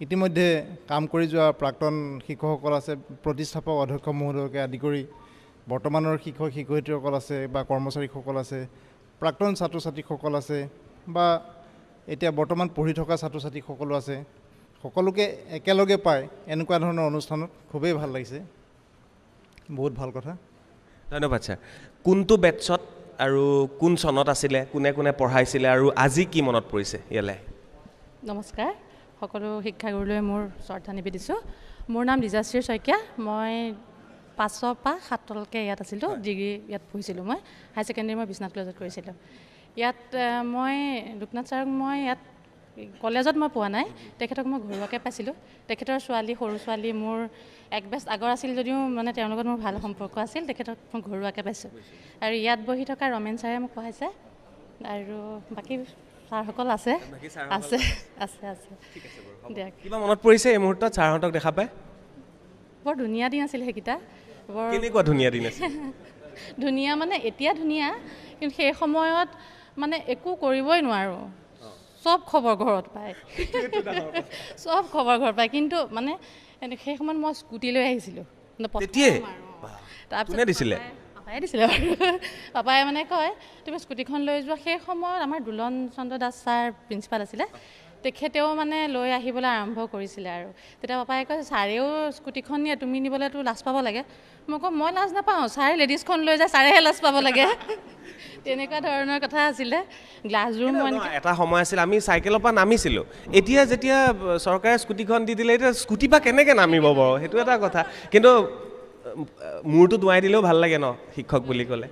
ইতিমধ্যে কাম কৰি যোৱা প্ৰাক্তন শিক্ষকসকল আছে প্ৰতিষ্ঠাপক অধ্যক্ষ মহোদয়কে আদি কৰি বৰ্তমানৰ শিক্ষক শিক্ষয়িত্ৰীসকল আছে বা কৰ্মচাৰীসকল আছে প্ৰাক্তন ছাত্ৰ ছাত্ৰীসকল আছে বা এতিয়া বৰ্তমান পঢ়ি থকা ছাত্ৰ ছাত্ৰীসকলো আছে সকলোকে একেলগে পায় এনেকুৱা ধৰণৰ অনুষ্ঠানত খুবেই ভাল লাগিছে বহুত ভাল কথা ধন্যবাদ ছাৰ কোনটো বেটছত আৰু কোন চনত আছিলে কোনে কোনে পঢ়াইছিলে আৰু আজি কি মনত পৰিছে ইয়ালৈ নমস্কাৰ সকলো শিক্ষাগুৰুলৈ মোৰ শ্ৰদ্ধা নিবেদিছোঁ মোৰ নাম ৰিজাশ্ৰী শইকীয়া মই পাঁচৰ পৰা সাতলৈকে ইয়াত আছিলোঁ ডিগ্ৰী ইয়াত পঢ়িছিলোঁ মই হাই ছেকেণ্ডেৰী মই বিশ্বনাথ কলেজত কৰিছিলোঁ ইয়াত মই লোকনাথ ছাৰক মই ইয়াত কলেজত মই পোৱা নাই তেখেতক মই ঘৰুৱাকৈ পাইছিলোঁ তেখেতৰ ছোৱালী সৰু ছোৱালী মোৰ এক বেচ আগৰ আছিল যদিও মানে তেওঁৰ লগত মোৰ ভাল সম্পৰ্ক আছিল তেখেতক মই ঘৰুৱাকৈ পাইছোঁ আৰু ইয়াত বহি থকা ৰমেন ছাৰে মোক পঢ়াইছে আৰু বাকী ছাৰসকল আছে আছে আছে আছে দিয়া কিবা মনত পৰিছে এই মুহূৰ্তত ছাৰহঁতক দেখা পায় বৰ ধুনীয়া দিন আছিল সেইকেইটা বৰ কেনেকুৱা ধুনীয়া দিন আছিল ধুনীয়া মানে এতিয়া ধুনীয়া কিন্তু সেই সময়ত মানে একো কৰিবই নোৱাৰোঁ চব খবৰ ঘৰত পায় চব খবৰ ঘৰত পায় কিন্তু মানে সেই সময়ত মই স্কুটি লৈ আহিছিলোঁ তাৰপিছত পাপাই দিছিলে বাৰু পাপাই মানে কয় তুমি স্কুটিখন লৈ যোৱা সেই সময়ত আমাৰ দুলন চন্দ্ৰ দাস ছাৰ প্ৰিন্সিপাল আছিলে তেখেতেও মানে লৈ আহিবলৈ আৰম্ভ কৰিছিলে আৰু তেতিয়া পাপাই কয় ছাৰেও স্কুটিখন নিয়ে তুমি নিবলৈতো লাজ পাব লাগে মই কওঁ মই লাজ নাপাওঁ ছাৰে লেডিজখন লৈ যায় ছাৰেহে লাজ পাব লাগে তেনেকুৱা ধৰণৰ কথা আছিলে গ্লাছৰুম এটা সময় আছিল আমি চাইকেলৰ পৰা নামিছিলোঁ এতিয়া যেতিয়া চৰকাৰে স্কুটিখন দি দিলে এতিয়া স্কুটিৰ পৰা কেনেকৈ নামিব বাৰু সেইটো এটা কথা কিন্তু মূৰটো দোৱাই দিলেও ভাল লাগে ন শিক্ষক বুলি ক'লে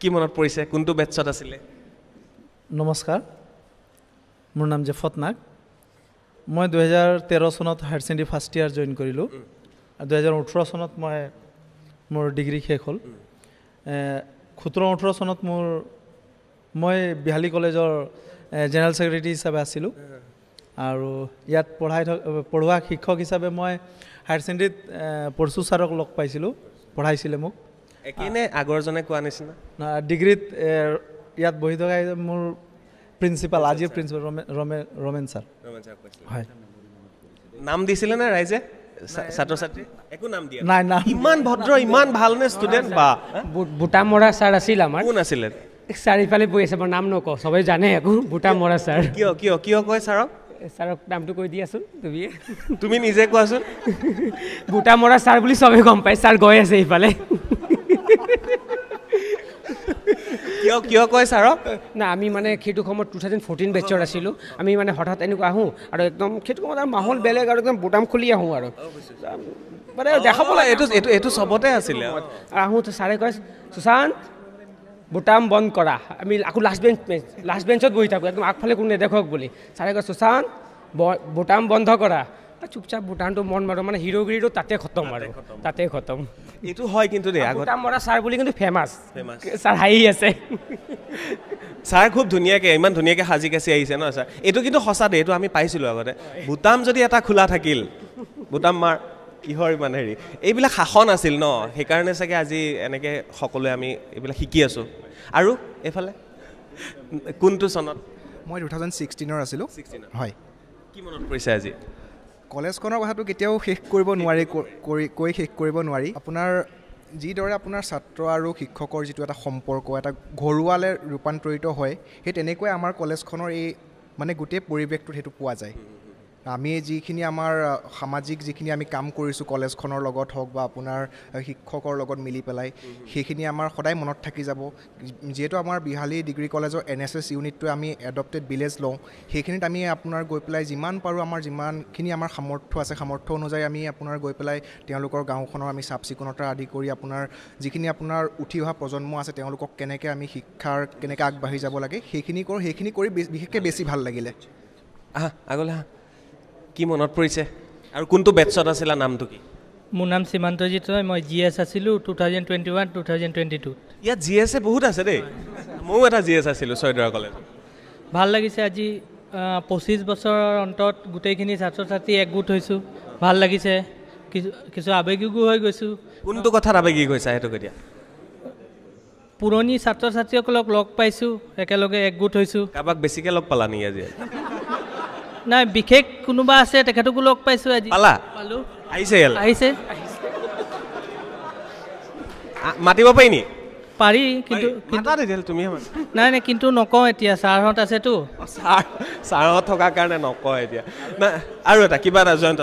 কি মনত পৰিছে কোনটো বেটছত আছিলে নমস্কাৰ মোৰ নাম জেফত নাগ মই দুহেজাৰ তেৰ চনত higher secondary first year join কৰিলোঁ দুহেজাৰ ওঠৰ চনত মই মোৰ ডিগ্ৰী শেষ হ'ল সোতৰ ওঠৰ চনত মোৰ মই বিহালী কলেজৰ জেনেৰেল ছেক্ৰেটেৰী হিচাপে আছিলোঁ আৰু ইয়াত পঢ়াই পঢ়োৱা শিক্ষক হিচাপে মই হায়াৰ ছেকেণ্ডেৰীত পৰশু ছাৰক লগ পাইছিলোঁ পঢ়াইছিলে মোক একেনে আগৰজনে কোৱা নিচিনা ডিগ্ৰীত ইয়াত বহি থকা মোৰ প্ৰিন্সিপাল আজিৰ প্ৰিন্সিপাল ৰমেন ৰমেন ছাৰ হয় নাম দিছিলে নে ৰাইজে ছাত্ৰ ছাত্ৰী একো নাম দিয়া নাই নাম ইমান ভদ্ৰ ইমান ভাল নে ষ্টুডেণ্ট বা বুটা মৰা ছাৰ আছিল আমাৰ কোন আছিলে চাৰিফালে বহি আছে মোৰ নাম নক চবেই জানে একো বুটা মৰা ছাৰ কিয় কিয় কিয় কয় ছাৰক ছাৰক নামটো কৈ দিয়াচোন তুমি তুমি নিজে কোৱাচোন বুটা মৰা ছাৰ বুলি চবেই গম পায় ছাৰ গৈ আছে ইফালে কিয় কিয় কয় ছাৰক না আমি মানে সেইটো সময়ত টু থাউজেণ্ড ফৰ্টিন বেটছৰ আছিলোঁ আমি মানে হঠাৎ এনেকুৱা আহোঁ আৰু একদম সেইটো সময়ত মাহল বেলেগ আৰু একদম বুটাম খুলি আহোঁ আৰু মানে দেখাব লাগে এইটো এইটো এইটো চবতে আছিলে আহোঁ ছাৰে কয় সুশান্ত বুটাম বন্ধ কৰা আমি আকৌ লাষ্ট বেঞ্চ লাষ্ট বেঞ্চত বহি থাকোঁ একদম আগফালে কোনো নেদেখক বুলি ছাৰে কয় সুশান্ত বুটাম বন্ধ কৰা চুপচাপ ভূটানটো মন মাৰোঁ মানে হিৰগিৰিটো তাতে খতম আৰু তাতে খতম এইটো হয় কিন্তু দেই আগতে মৰা ছাৰ বুলি কিন্তু ফেমাছ ফেমাছ ছাৰ হাঁহি আছে ছাৰ খুব ধুনীয়াকৈ ইমান ধুনীয়াকৈ সাজি কাচি আহিছে ন ছাৰ এইটো কিন্তু সঁচা দেই এইটো আমি পাইছিলোঁ আগতে ভূটান যদি এটা খোলা থাকিল ভূটান মাৰ কিহৰ ইমান হেৰি এইবিলাক শাসন আছিল ন সেইকাৰণে চাগে আজি এনেকৈ সকলোৱে আমি এইবিলাক শিকি আছো আৰু এইফালে কোনটো চনত মই টু থাউজেণ্ড ছিক্সটিনৰ আছিলোঁ হয় কি মনত পৰিছে আজি কলেজখনৰ কথাটো কেতিয়াও শেষ কৰিব নোৱাৰি কৰি কৈ শেষ কৰিব নোৱাৰি আপোনাৰ যিদৰে আপোনাৰ ছাত্ৰ আৰু শিক্ষকৰ যিটো এটা সম্পৰ্ক এটা ঘৰুৱালৈ ৰূপান্তৰিত হয় সেই তেনেকৈ আমাৰ কলেজখনৰ এই মানে গোটেই পৰিৱেশটোত সেইটো পোৱা যায় আমি যিখিনি আমাৰ সামাজিক যিখিনি আমি কাম কৰিছোঁ কলেজখনৰ লগত হওক বা আপোনাৰ শিক্ষকৰ লগত মিলি পেলাই সেইখিনি আমাৰ সদায় মনত থাকি যাব যিহেতু আমাৰ বিহালী ডিগ্ৰী কলেজৰ এন এছ এছ ইউনিটটোৱে আমি এডপ্টেড ভিলেজ লওঁ সেইখিনিত আমি আপোনাৰ গৈ পেলাই যিমান পাৰোঁ আমাৰ যিমানখিনি আমাৰ সামৰ্থ্য আছে সামৰ্থ্য অনুযায়ী আমি আপোনাৰ গৈ পেলাই তেওঁলোকৰ গাঁওখনৰ আমি চাফ চিকুণতা আদি কৰি আপোনাৰ যিখিনি আপোনাৰ উঠি অহা প্ৰজন্ম আছে তেওঁলোকক কেনেকৈ আমি শিক্ষাৰ কেনেকৈ আগবাঢ়ি যাব লাগে সেইখিনি কৰোঁ সেইখিনি কৰি বিশেষকৈ বেছি ভাল লাগিলে আহ আগলৈ আহ কি মনত পৰিছে আৰু কোনটো বেটছত আছিলা নামটো কি মোৰ নাম সীমান্তজিৎ ৰয় মই জি এছ আছিলোঁ two thousand twenty one two thousand twenty টুত ইয়াত জি এছ এ বহুত আছে দেই ময়ো এটা জি এছ আছিলোঁ ছয়দৰা কলেজ ভাল লাগিছে আজি পঁচিছ বছৰৰ অন্তত গোটেইখিনি ছাত্ৰ ছাত্ৰী একগোট হৈছোঁ ভাল লাগিছে কিছু কিছু আৱেগিকো হৈ গৈছোঁ কোনটো কথাত আৱেগিক হৈছা সেইটো এতিয়া পুৰণি ছাত্ৰ ছাত্ৰীসকলক লগ পাইছোঁ একেলগে একগোট হৈছোঁ কাৰোবাক বেছিকৈ লগ পালা নেকি আজি নাই বিশেষ কোনোবা আছে তেখেতকো লগ পাইছোঁ আজি পালা আহিছে আহিছে মাতিব পাৰি পাৰি কিন্তু তুমি নাই নাই কিন্তু নকওঁ এতিয়া ছাৰহঁত আছেতো ছাৰহঁত থকাৰ কাৰণে নকওঁ এতিয়া নাই আৰু এটা কিবা এটা জয়ন্ত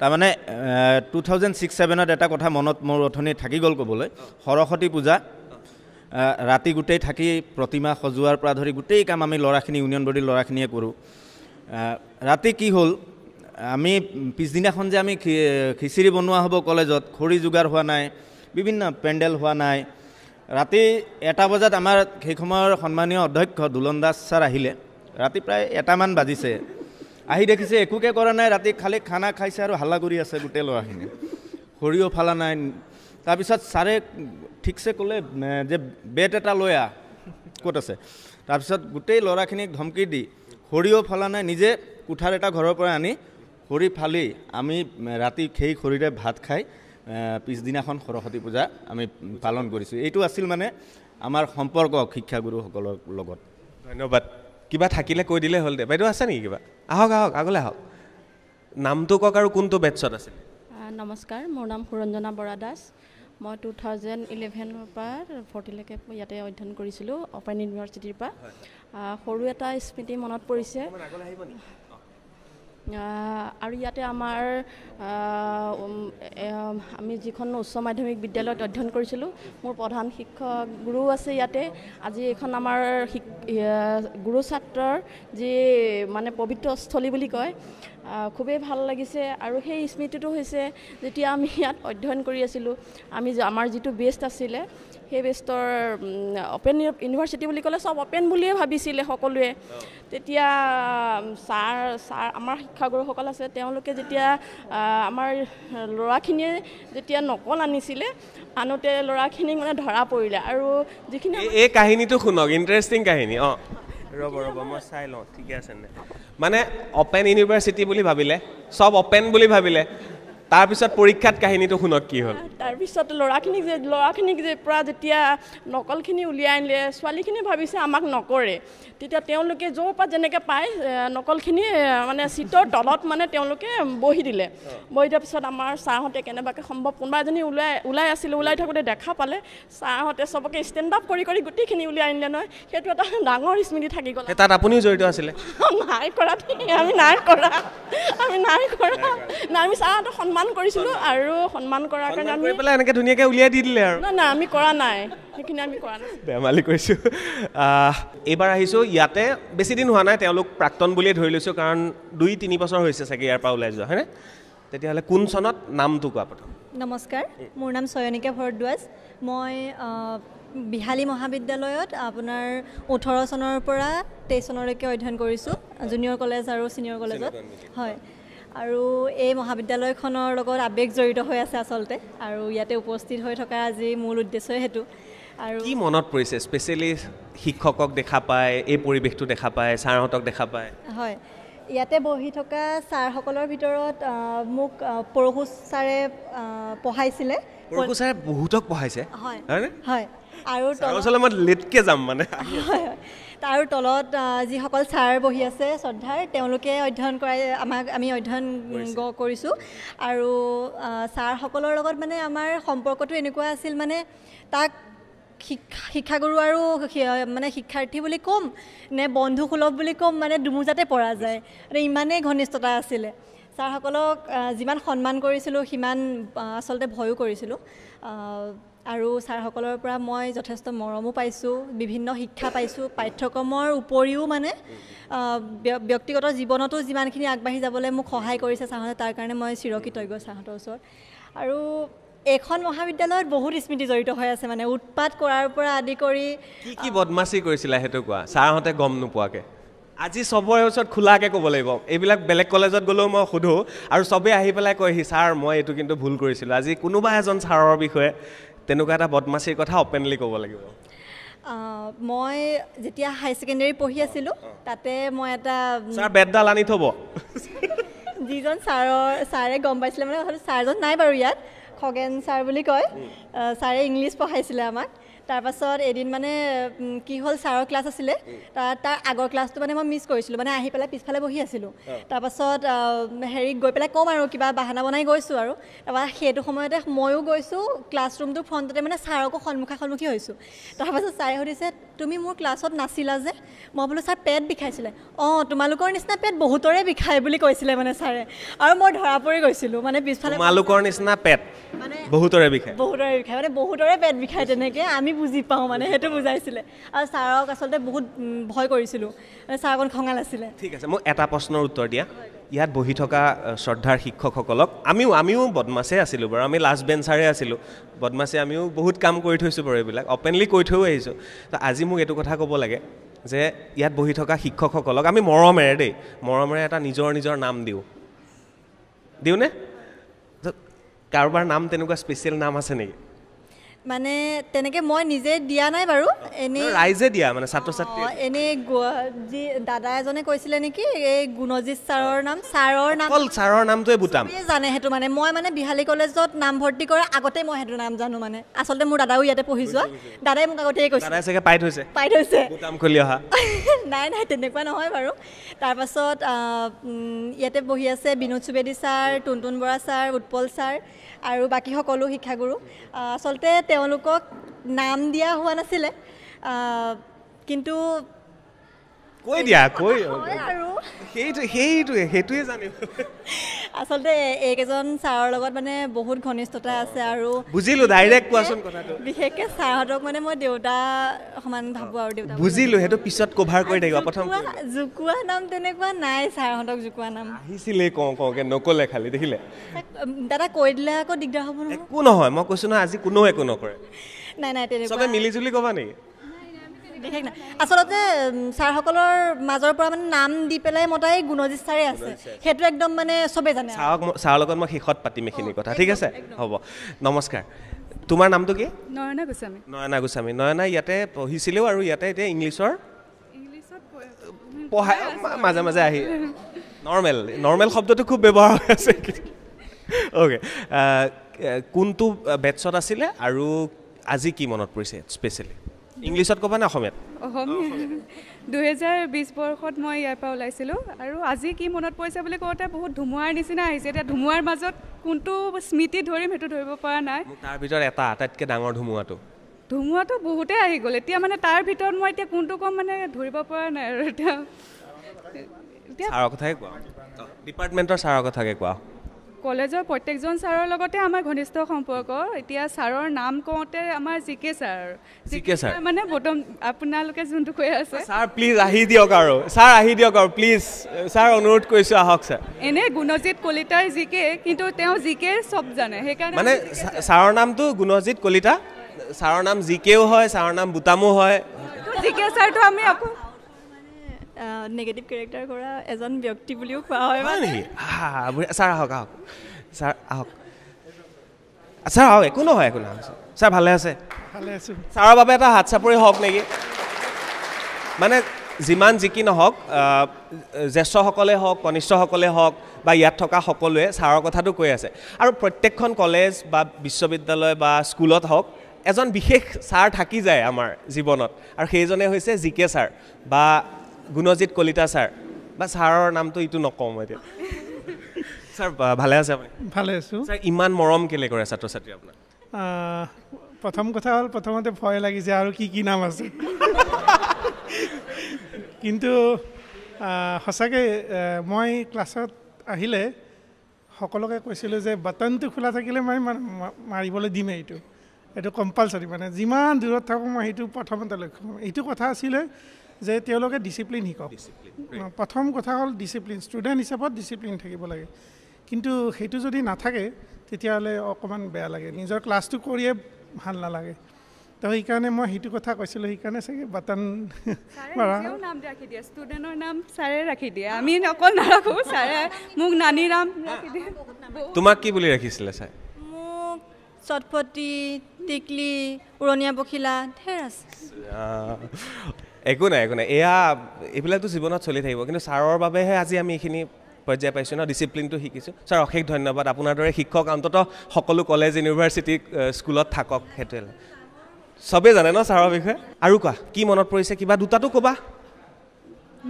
তাৰমানে টু থাউজেণ্ড ছিক্স ছেভেনত এটা কথা মনত মোৰ অথনি থাকি গ'ল ক'বলৈ সৰস্বতী পূজা ৰাতি গোটেই থাকি প্ৰতিমা সজোৱাৰ পৰা ধৰি গোটেই কাম আমি ল'ৰাখিনি ইউনিয়ন বডীৰ ল'ৰাখিনিয়ে কৰোঁ ৰাতি কি হ'ল আমি পিছদিনাখন যে আমি খিচিৰি বনোৱা হ'ব কলেজত খৰি যোগাৰ হোৱা নাই বিভিন্ন পেণ্ডেল হোৱা নাই ৰাতি এটা বজাত আমাৰ সেই সময়ৰ সন্মানীয় অধ্যক্ষ দুলন দাস ছাৰ আহিলে ৰাতি প্ৰায় এটামান বাজিছে আহি দেখিছে একোকে কৰা নাই ৰাতি খালী খানা খাইছে আৰু হাল্লা কৰি আছে গোটেই ল'ৰাখিনি খৰিও ফালা নাই তাৰপিছত ছাৰে ঠিকছে ক'লে যে বেট এটা লৈ আহ ক'ত আছে তাৰপিছত গোটেই ল'ৰাখিনিক ধমকি দি খৰিও ফলা নাই নিজে কোঠাৰ এটা ঘৰৰ পৰা আনি খৰি ফালি আমি ৰাতি সেই খৰিৰে ভাত খাই পিছদিনাখন সৰস্বতী পূজা আমি পালন কৰিছোঁ এইটো আছিল মানে আমাৰ সম্পৰ্ক শিক্ষাগুৰুসকলৰ লগত ধন্যবাদ কিবা থাকিলে কৈ দিলে হ'ল দে বাইদেউ আছে নেকি কিবা আহক আহক আগলৈ আহক নামটো কওক আৰু কোনটো বেটছত আছে নমস্কাৰ মোৰ নাম সুৰঞ্জনা বৰা দাস মই টু থাউজেণ্ড ইলেভেনৰ পৰা ফৰ্টিলৈকে ইয়াতে অধ্যয়ন কৰিছিলোঁ অপেন ইউনিভাৰ্চিটিৰ পৰা সৰু এটা স্মৃতি মনত পৰিছে আৰু ইয়াতে আমাৰ আমি যিখন উচ্চ মাধ্যমিক বিদ্যালয়ত অধ্যয়ন কৰিছিলোঁ মোৰ প্ৰধান শিক্ষক গুৰু আছে ইয়াতে আজি এইখন আমাৰ গুৰু ছাত্ৰৰ যি মানে পবিত্ৰস্থলী বুলি কয় খুবেই ভাল লাগিছে আৰু সেই স্মৃতিটো হৈছে যেতিয়া আমি ইয়াত অধ্যয়ন কৰি আছিলোঁ আমি আমাৰ যিটো বেষ্ট আছিলে সেই বেষ্টৰ অপেন ইউনিভাৰ্চিটি বুলি ক'লে চব অপেন বুলিয়ে ভাবিছিলে সকলোৱে তেতিয়া ছাৰ ছাৰ আমাৰ শিক্ষাগুৰুসকল আছে তেওঁলোকে যেতিয়া আমাৰ ল'ৰাখিনিয়ে যেতিয়া নকল আনিছিলে আনোতে ল'ৰাখিনিক মানে ধৰা পৰিলে আৰু যিখিনি এই কাহিনীটো শুনক ইণ্টাৰেষ্টিং কাহিনী অঁ ৰ'ব ৰ'ব মই চাই লওঁ ঠিকে আছেনে মানে অপেন ইউনিভাৰ্চিটি বুলি ভাবিলে চব অপেন বুলি ভাবিলে তাৰপিছত পৰীক্ষাত কাহিনীটো শুনক কি হ'ল তাৰপিছত ল'ৰাখিনিক যে ল'ৰাখিনিক যে পৰা যেতিয়া নকলখিনি উলিয়াই আনিলে ছোৱালীখিনিয়ে ভাবিছে আমাক নকৰে তেতিয়া তেওঁলোকে য'ৰ পৰা যেনেকৈ পায় নকলখিনি মানে চিটৰ তলত মানে তেওঁলোকে বহি দিলে বহি দিয়াৰ পিছত আমাৰ ছাৰহঁতে কেনেবাকৈ সম্ভৱ কোনোবা এজনী ওলাই ওলাই আছিলে ওলাই থাকোঁতে দেখা পালে ছাৰহঁতে চবকে ষ্টেণ্ড আপ কৰি কৰি গোটেইখিনি উলিয়াই আনিলে নহয় সেইটো এটা ডাঙৰ স্মৃতি থাকি গ'ল তাত আপুনিও জড়িত আছিলে নাই কৰা আমি নাই কৰা আমি নাই কৰা নাই আমি ছাৰহঁতক সন্মান সন্মান কৰিছিলোঁ আৰু সন্মান কৰাৰ কাৰণে আমি পেলাই এনেকৈ ধুনীয়াকৈ উলিয়াই দি দিলে আৰু নাই আমি কৰা নাই সেইখিনি আমি কৰা নাই ধেমালি কৰিছোঁ এইবাৰ আহিছোঁ ইয়াতে বেছি দিন হোৱা নাই তেওঁলোক প্ৰাক্তন বুলিয়ে ধৰি লৈছোঁ কাৰণ দুই তিনি বছৰ হৈছে চাগে ইয়াৰ পৰা ওলাই যোৱা হয়নে তেতিয়াহ'লে কোন চনত নামটো কোৱা প্ৰথম নমস্কাৰ মোৰ নাম চয়নিকা ভৰদ্বাজ মই বিহালী মহাবিদ্যালয়ত আপোনাৰ ওঠৰ চনৰ পৰা তেইছ চনলৈকে অধ্যয়ন কৰিছোঁ জুনিয়ৰ কলেজ আৰু ছিনিয়ৰ কলেজত হয় আৰু এই মহাবিদ্যালয়খনৰ লগত আৱেগ জড়িত হৈ আছে আচলতে আৰু ইয়াতে উপস্থিত হৈ থকা আজি মূল উদ্দেশ্যই সেইটো আৰু কি মনত পৰিছে স্পেচিয়েলি শিক্ষকক দেখা পায় এই পৰিৱেশটো দেখা পায় ছাৰহঁতক দেখা পায় হয় ইয়াতে বহি থকা ছাৰসকলৰ ভিতৰত মোক পৰশু ছাৰে পঢ়াইছিলে পৰশু বহুতক পঢ়াইছে হয় হয় আৰু লেটকে যাম মানে তাৰ তলত যিসকল ছাৰ বহি আছে শ্ৰদ্ধাৰ তেওঁলোকে অধ্যয়ন কৰাই আমাক আমি অধ্যয়ন কৰিছোঁ আৰু ছাৰসকলৰ লগত মানে আমাৰ সম্পৰ্কটো এনেকুৱা আছিল মানে তাক শিক্ষা শিক্ষাগুৰু আৰু মানে শিক্ষাৰ্থী বুলি ক'ম নে বন্ধুসুলভ বুলি ক'ম মানে দুমোজাতে পৰা যায় মানে ইমানেই ঘনিষ্ঠতা আছিলে ছাৰসকলক যিমান সন্মান কৰিছিলোঁ সিমান আচলতে ভয়ো কৰিছিলোঁ আৰু ছাৰসকলৰ পৰা মই যথেষ্ট মৰমো পাইছোঁ বিভিন্ন শিক্ষা পাইছোঁ পাঠ্যক্ৰমৰ উপৰিও মানে ব্যক্তিগত জীৱনতো যিমানখিনি আগবাঢ়ি যাবলৈ মোক সহায় কৰিছে ছাৰহঁতে তাৰ কাৰণে মই চিৰকৃতজ্ঞ ছাৰহঁতৰ ওচৰত আৰু এইখন মহাবিদ্যালয়ত বহুত স্মৃতি জড়িত হৈ আছে মানে উৎপাত কৰাৰ পৰা আদি কৰি কি কি বদমাচি কৰিছিলে সেইটো কোৱা ছাৰহঁতে গম নোপোৱাকৈ আজি চবৰে ওচৰত খোলাকৈ ক'ব লাগিব এইবিলাক বেলেগ কলেজত গ'লেও মই সোধোঁ আৰু চবেই আহি পেলাই কয়হি ছাৰ মই এইটো কিন্তু ভুল কৰিছিলোঁ আজি কোনোবা এজন ছাৰৰ বিষয়ে তেনেকুৱা এটা বদমাছিৰ কথা অপেনলি ক'ব লাগিব মই যেতিয়া হাই ছেকেণ্ডেৰী পঢ়ি আছিলোঁ তাতে মই এটা বেটডাল আনি থ'ব যিজন ছাৰৰ ছাৰে গম পাইছিলে মানে কথাটো ছাৰজন নাই বাৰু ইয়াত খগেন ছাৰ বুলি কয় ছাৰে ইংলিছ পঢ়াইছিলে আমাক তাৰপাছত এদিন মানে কি হ'ল ছাৰৰ ক্লাছ আছিলে তাৰ আগৰ ক্লাছটো মানে মই মিছ কৰিছিলোঁ মানে আহি পেলাই পিছফালে বহি আছিলোঁ তাৰপাছত হেৰিত গৈ পেলাই ক'ম আৰু কিবা বাহানা বনাই গৈছোঁ আৰু তাৰপৰা সেইটো সময়তে ময়ো গৈছোঁ ক্লাছৰুমটোৰ ফ্ৰণ্টতে মানে ছাৰকো সন্মুখা সন্মুখী হৈছোঁ তাৰপাছত ছাৰে সুধিছে তুমি মোৰ ক্লাছত নাছিলা যে মই বোলো ছাৰ পেট বিষাইছিলে অঁ তোমালোকৰ নিচিনা পেট বহুতৰে বিষায় বুলি কৈছিলে মানে ছাৰে আৰু মই ধৰা পৰি গৈছিলোঁ মানে পিছফালে তোমালোকৰ নিচিনা পেট বহুতৰে বিষায় বহুতৰে বিষায় মানে বহুতৰে পেট বিষায় তেনেকৈ আমি বুজি পাওঁ মানে সেইটো বুজাইছিলে আৰু ছাৰক আচলতে বহুত ভয় কৰিছিলোঁ ছাৰ অকণ খঙাল আছিলে ঠিক আছে মোক এটা প্ৰশ্নৰ উত্তৰ দিয়া ইয়াত বহি থকা শ্ৰদ্ধাৰ শিক্ষকসকলক আমিও আমিও বদমাছে আছিলোঁ বাৰু আমি লাষ্ট বেঞ্চাৰে আছিলোঁ বদমাছে আমিও বহুত কাম কৰি থৈছোঁ বাৰু এইবিলাক অপেনলি কৈ থৈ আহিছোঁ তো আজি মোক এইটো কথা ক'ব লাগে যে ইয়াত বহি থকা শিক্ষকসকলক আমি মৰমেৰে দেই মৰমেৰে এটা নিজৰ নিজৰ নাম দিওঁ দিওঁনে কাৰোবাৰ নাম তেনেকুৱা স্পেচিয়েল নাম আছে নেকি মানে তেনেকে মই নিজে দিয়া নাই বাৰু এনে ৰাইজে দিয়া মানে ছাত্ৰ ছাত্ৰী এনে যি দাদা এজনে কৈছিলে নেকি এই গুণজিত ছাৰৰ নাম ছাৰৰ নাম অকল ছাৰৰ নামটোৱে বুটাম জানে সেইটো মানে মই মানে বিহালী কলেজত নাম ভৰ্তি কৰাৰ আগতে মই সেইটো নাম জানো মানে আচলতে মোৰ দাদাও ইয়াতে পঢ়ি যোৱা দাদাই মোক আগতে কৈছে দাদাই চাগে পাই থৈছে পাই থৈছে বুটাম খুলি অহা নাই নাই তেনেকুৱা নহয় বাৰু তাৰপাছত ইয়াতে বহি আছে Binod Subedi sir Tuntun Bora sir Utpal sir আৰু বাকী সকলো শিক্ষাগুৰু আচলতে তেওঁলোকক নাম দিয়া হোৱা নাছিলে কিন্তু কৈ দিয়া কৈ সেইটো সেইটোৱে সেইটোৱে জানিব আচলতে এইকেইজন ছাৰৰ লগত মানে বহুত ঘনিষ্ঠতা আছে আৰু বুজিলো ডাইৰেক্ট কোৱাচোন কথাটো বিশেষকে ছাৰহঁতক মানে মই দেউতা সমান ভাবো আৰু দেউতা বুজিলো সেইটো পিছত কভাৰ কৰি থাকিবা প্ৰথম জোকোৱা নাম তেনেকুৱা নাই ছাৰহঁতক জোকোৱা নাম আহিছিলে কওঁ কওঁকে নক'লে খালি দেখিলে দাদা কৈ দিলে আকৌ দিগদাৰ হ'ব একো নহয় মই কৈছো নহয় আজি কোনো একো নকৰে নাই নাই তেনেকুৱা মিলিজুলি ক'বা নেকি বিশেষ নাই আচলতে ছাৰসকলৰ মাজৰ পৰা মানে নাম দি পেলাই মতাই গুণজিৎ ছাৰে আছে সেইটো একদম মানে চবে জানে ছাৰক ছাৰৰ লগত মই শেষত পাতিম এইখিনি কথা ঠিক আছে হ'ব নমস্কাৰ তোমাৰ নামটো কি নয়না গোস্বামী নয়না গোস্বামী নয়না ইয়াতে পঢ়িছিলেও আৰু ইয়াতে এতিয়া ইংলিছৰ পঢ়াই মাজে মাজে আহি নৰ্মেল নৰ্মেল শব্দটো খুব ব্যৱহাৰ হৈ আছে অ'কে কোনটো বেটছত আছিলে আৰু আজি কি মনত পৰিছে স্পেচিয়েলি ইংলিছত ক'বা নে অসমীয়াত অসমীয়া দুহেজাৰ বিছ বৰ্ষত মই ইয়াৰ পৰা ওলাইছিলোঁ আৰু আজি কি মনত পৰিছে বুলি কওঁতে বহুত ধুমুৱাৰ নিচিনা আহিছে এতিয়া ধুমুৱাৰ মাজত কোনটো স্মৃতি ধৰিম সেইটো ধৰিব পৰা নাই তাৰ ভিতৰত এটা আটাইতকৈ ডাঙৰ ধুমুৱাটো ধুমুৱাটো বহুতেই আহি গ'ল এতিয়া মানে তাৰ ভিতৰত মই এতিয়া কোনটো ক'ম মানে ধৰিব পৰা নাই আৰু এতিয়া এতিয়া ছাৰৰ কথাকে কোৱা ডিপাৰ্টমেণ্টৰ ছাৰৰ কথাকে কোৱা কলেজৰ প্ৰত্যেকজন ছাৰৰ লগতে আমাৰ ঘনিষ্ঠ সম্পৰ্ক এতিয়া ছাৰৰ নাম কওঁতে আমাৰ G K sir G K sir মানে প্ৰথম আপোনালোকে যোনটো কৈ আছে ছাৰ প্লিজ আহি দিয়ক আৰু ছাৰ আহি দিয়ক আৰু প্লিজ ছাৰ অনুৰোধ কৰিছো আহক ছাৰ এনে গুণজিৎ কলিতাই জি কে কিন্তু তেওঁ জি কে চব জানে সেইকাৰণে মানে ছাৰৰ নামটো গুণজিৎ কলিতা ছাৰৰ নাম জি কেও হয় ছাৰৰ নাম বুটামো হয় জি কে ছাৰটো আমি আকৌ নেগেটিভ কেৰেক্টাৰ কৰা এজন ব্যক্তি বুলিও কোৱা হয় মানে নেকি ছাৰ আহক আহক ছাৰ আহক ছাৰ আহক একো নহয় একো নহয় ছাৰ ভালে আছে ভালে আছো ছাৰৰ বাবে এটা হাত চাপৰি হওক নেকি মানে যিমান যি কি নহওক জ্যেষ্ঠসকলে হওক কনিষ্ঠসকলে হওক বা ইয়াত থকা সকলোৱে ছাৰৰ কথাটো কৈ আছে আৰু প্ৰত্যেকখন কলেজ বা বিশ্ববিদ্যালয় বা স্কুলত হওক এজন বিশেষ ছাৰ থাকি যায় আমাৰ জীৱনত আৰু সেইজনে হৈছে জি কে ছাৰ বা গুণজিৎ কলিতা ছাৰ বা ছাৰৰ নামটো এইটো নকওঁ মই এতিয়া ছাৰ ভালে আছে আপুনি ভালে আছোঁ ছাৰ ইমান মৰম কেলৈ কৰে ছাত্ৰ ছাত্ৰী আপোনাৰ প্ৰথম কথা হ'ল প্ৰথমতে ভয় লাগিছে আৰু কি কি নাম আছে কিন্তু সঁচাকৈ মই ক্লাছত আহিলে সকলোকে কৈছিলোঁ যে বাটনটো খোলা থাকিলে মই মাৰিবলৈ দিমে এইটো এইটো কম্পালচৰি মানে যিমান দূৰত থাকোঁ মই সেইটো প্ৰথমতে লক্ষ্য এইটো কথা আছিলে যে তেওঁলোকে ডিচিপ্লিন শিকক প্ৰথম কথা হ'ল ডিচিপ্লিন ষ্টুডেণ্ট হিচাপত ডিচিপ্লিন থাকিব লাগে কিন্তু সেইটো যদি নাথাকে তেতিয়াহ'লে অকণমান বেয়া লাগে নিজৰ ক্লাছটো কৰিয়ে ভাল নালাগে তো সেইকাৰণে মই সেইটো কথা কৈছিলোঁ সেইকাৰণে চাগে বাটান তোমাক কি বুলি ৰাখিছিলে মোক চটফটি টিকলি উৰণীয়া পখিলা ঢেৰ আছে একো নাই একো নাই এয়া এইবিলাকতো জীৱনত চলি থাকিব কিন্তু ছাৰৰ বাবেহে আজি আমি এইখিনি পৰ্যায় পাইছোঁ ন ডিচিপ্লিনটো শিকিছোঁ ছাৰ অশেষ ধন্যবাদ আপোনাৰ দৰে শিক্ষক অন্ততঃ সকলো কলেজ ইউনিভাৰ্চিটি স্কুলত থাকক সেইটোৱে চবেই জানে ন ছাৰৰ বিষয়ে আৰু কোৱা কি মনত পৰিছে কিবা দুটাতো ক'বা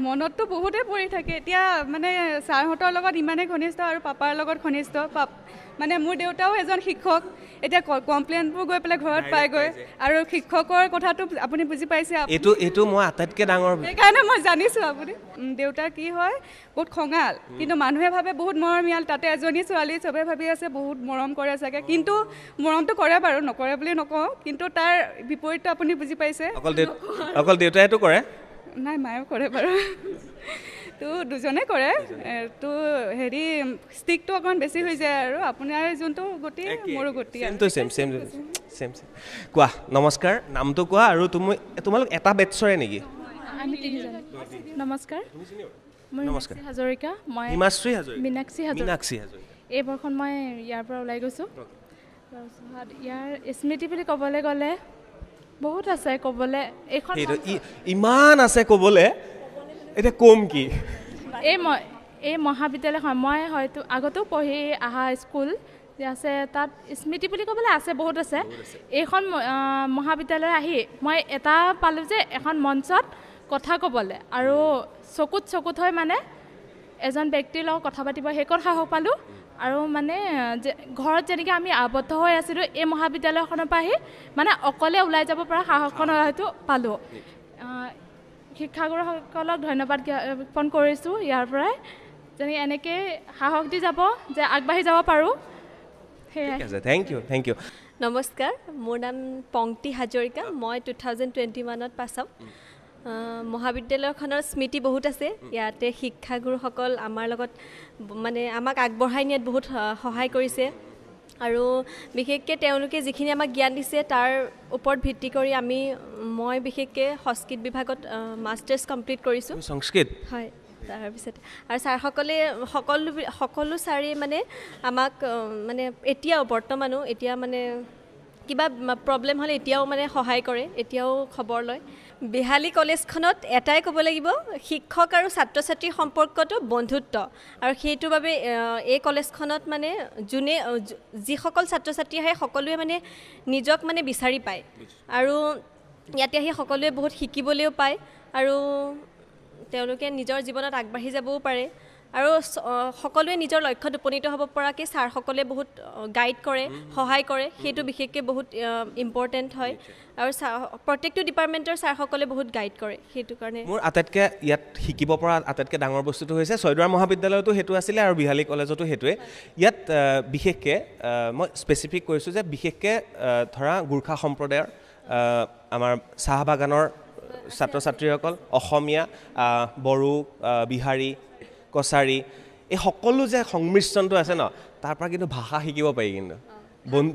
মনততো বহুতে পৰি থাকে এতিয়া মানে ছাৰহঁতৰ লগত ইমানেই ঘনিষ্ঠ আৰু পাপাৰ লগত ঘনিষ্ঠ মানে মোৰ দেউতাও এজন শিক্ষক এতিয়া কমপ্লেইনবোৰ গৈ পেলাই ঘৰত পাইগৈ আৰু শিক্ষকৰ কথাটো আপুনি বুজি পাইছে এইটো এইটো মই আটাইতকৈ ডাঙৰ সেইকাৰণে মই জানিছোঁ আপুনি দেউতা কি হয় বহুত খঙাল কিন্তু মানুহে ভাবে বহুত মৰমীয়াল তাতে এজনী ছোৱালী চবে ভাবি আছে বহুত মৰম কৰে চাগে কিন্তু মৰমটো কৰে বাৰু নকৰে বুলি নকওঁ কিন্তু তাৰ বিপৰীতটো আপুনি বুজি পাইছে অকল দেউতাইটো কৰে নাই মায়েও কৰে বাৰু তো দুজনে কৰে তো হেৰি ষ্টিকটো অকণমান বেছি হৈ যায় আৰু আপোনাৰ যোনটো গতি মোৰো গতি কোৱা নমস্কাৰ নামটো কোৱা আৰু তুমি তোমালোক এটা বেটছৰে নেকি এই মই ইয়াৰ পৰা ওলাই গৈছোঁ ইয়াৰ স্মৃতি বুলি ক'বলৈ গ'লে বহুত আছে ক'বলে এইখন ইমান আছে ক'বলে এতিয়া কম কি এই মই এই মহাবিদ্যালয়খন মই হয়তো আগতেও পঢ়ি অহা স্কুল আছে তাত স্মৃতি বুলি ক'বলৈ আছে বহুত আছে এইখন মহাবিদ্যালয় আহি মই এটা পালোঁ যে এখন মঞ্চত কথা ক'বলৈ আৰু চকুত চকুত হৈ মানে এজন ব্যক্তিৰ লগত কথা পাতিব সেই কথা হওক পালোঁ আৰু মানে যে ঘৰত যেনেকৈ আমি আৱদ্ধ হৈ আছিলোঁ এই মহাবিদ্যালয়খনৰ পৰা আহি মানে অকলে ওলাই যাব পৰা সাহসখন হয়তো পালোঁ শিক্ষাগুৰুসকলক ধন্যবাদ জ্ঞাপন কৰিছোঁ ইয়াৰ পৰাই যেনে এনেকৈ সাহস দি যাব যে আগবাঢ়ি যাব পাৰোঁ সেয়াই থেংক ইউ থেংক ইউ নমস্কাৰ মোৰ নাম পংক্তি হাজৰিকা মই টু থাউজেণ্ড টুৱেণ্টি ওৱানত পাছ আপ মহাবিদ্যালয়খনৰ স্মৃতি বহুত আছে ইয়াতে শিক্ষাগুৰুসকল আমাৰ লগত মানে আমাক আগবঢ়াই নিয়াত বহুত সহায় কৰিছে আৰু বিশেষকৈ তেওঁলোকে যিখিনি আমাক জ্ঞান দিছে তাৰ ওপৰত ভিত্তি কৰি আমি মই বিশেষকৈ সংস্কৃত বিভাগত মাষ্টাৰ্ছ কমপ্লিট কৰিছোঁ সংস্কৃত হয় তাৰপিছত আৰু ছাৰসকলে সকলো সকলো ছাৰেই মানে আমাক মানে এতিয়াও বৰ্তমানো এতিয়া মানে কিবা প্ৰব্লেম হ'লে এতিয়াও মানে সহায় কৰে এতিয়াও খবৰ লয় বিহালী কলেজখনত এটাই ক'ব লাগিব শিক্ষক আৰু ছাত্ৰ ছাত্ৰীৰ সম্পৰ্কটো বন্ধুত্ব আৰু সেইটোৰ বাবে এই কলেজখনত মানে যোনে যিসকল ছাত্ৰ ছাত্ৰী আহে সকলোৱে মানে নিজক মানে বিচাৰি পায় আৰু ইয়াতে আহি সকলোৱে বহুত শিকিবলৈও পায় আৰু তেওঁলোকে নিজৰ জীৱনত আগবাঢ়ি যাবও পাৰে আৰু সকলোৱে নিজৰ লক্ষ্যত উপনীত হ'ব পৰাকৈ ছাৰসকলে বহুত গাইড কৰে সহায় কৰে সেইটো বিশেষকৈ বহুত ইম্পৰ্টেণ্ট হয় আৰু প্ৰত্যেকটো ডিপাৰ্টমেণ্টৰ ছাৰসকলে বহুত গাইড কৰে সেইটো কাৰণে মোৰ আটাইতকৈ ইয়াত শিকিব পৰা আটাইতকৈ ডাঙৰ বস্তুটো হৈছে চৈদৰা মহাবিদ্যালয়তো সেইটো আছিলে আৰু বিহালী কলেজতো সেইটোৱে ইয়াত বিশেষকৈ মই স্পেচিফিক কৈছোঁ যে বিশেষকৈ ধৰা গোৰ্খা সম্প্ৰদায়ৰ আমাৰ চাহ বাগানৰ ছাত্ৰ ছাত্ৰীসকল অসমীয়া বড়ো বিহাৰী কছাৰী এই সকলো যে সংমিশ্ৰণটো আছে ন তাৰ পৰা কিন্তু ভাষা শিকিব পাৰি কিন্তু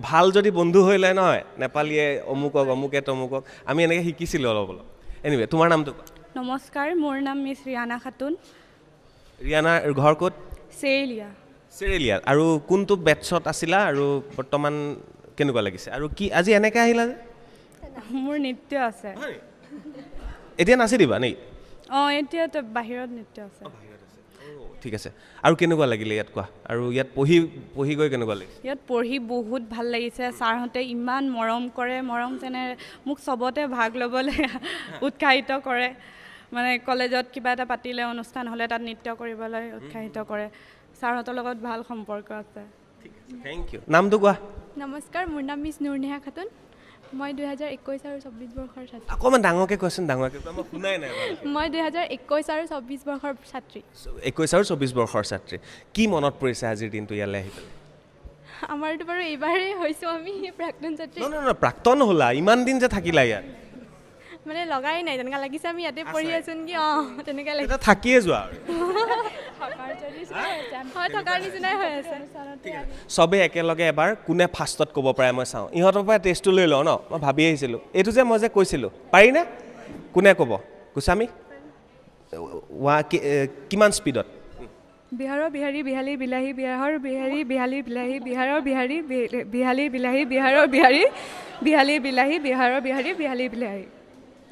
ভাল যদি বন্ধু হৈ লয় নহয় নেপালীয়ে অমুকক অমুকে তমুকক আমি এনেকৈ শিকিছিলোঁ অলপ অলপ এনিৱে তোমাৰ নামটো নমস্কাৰ মোৰ নাম মিছ ৰিয়ানা খাতুন ৰিয়ানাৰ ঘৰ ক'ত চেৰেলিয়া আৰু কোনটো বেটছত আছিলা আৰু বৰ্তমান কেনেকুৱা লাগিছে আৰু কি আজি এনেকে আহিলা মোৰ নৃত্য আছে এতিয়া নাচি দিবা নেকি অঁ এতিয়াতো বাহিৰত নৃত্য আছে ঠিক আছে আৰু কেনেকুৱা লাগিলে ইয়াত কোৱা আৰু ইয়াত পঢ়ি পঢ়ি গৈ কেনেকুৱা লাগিছে ইয়াত পঢ়ি বহুত ভাল লাগিছে ছাৰহঁতে ইমান মৰম কৰে মৰম যেনে মোক চবতে ভাগ ল'বলৈ উৎসাহিত কৰে মানে কলেজত কিবা এটা পাতিলে অনুষ্ঠান হ'লে তাত নৃত্য কৰিবলৈ উৎসাহিত কৰে ছাৰহঁতৰ লগত ভাল সম্পৰ্ক আছে থেংক ইউ নামটো কোৱা নমস্কাৰ মোৰ নাম মিছ নুৰনেহা খাতুন মই দুহেজাৰ একৈছ আৰু চৌব্বিছ বৰ্ষৰ ছাত্ৰী অকণমান ডাঙৰকৈ কৈছোঁ ডাঙৰকৈ শুনাই নাই মই দুহেজাৰ একৈছ আৰু চৌব্বিছ বৰ্ষৰ ছাত্ৰী একৈছ আৰু চৌব্বিছ বৰ্ষৰ ছাত্ৰী কি মনত পৰিছে আজিৰ দিনটো ইয়ালৈ আহি পেলাই আমাৰতো বাৰু এইবাৰেই হৈছোঁ আমি প্ৰাক্তন ছাত্ৰী প্ৰাক্তন হ'লা ইমান দিন যে থাকিলা ইয়াত মানে লগাই নাই তেনেকা লাগিছে আমি ইয়াতে পঢ়ি আছো নেকি অ তেনেকা লাগিছে থাকিয়ে যোৱা চবে একেলগে এবাৰ কোনে ফাৰ্ষ্টত ক'ব পাৰে মই চাওঁ ইহঁতৰ পৰা টেষ্টটো লৈ লওঁ ন মই ভাবি আহিছিলোঁ এইটো যে মই যে কৈছিলোঁ পাৰিনে কোনে ক'ব গোস্বামী ৱা কিমান স্পীডত বিহাৰৰ বিহাৰী বিহালী বিলাহী বিহাৰৰ বিহাৰী বিহালী বিলাহী বিহাৰৰ বিহাৰী বিহালী বিলাহী বিহাৰৰ বিহাৰী বিহালী বিলাহী বিহাৰৰ বিহাৰী বিহালী বিলাহী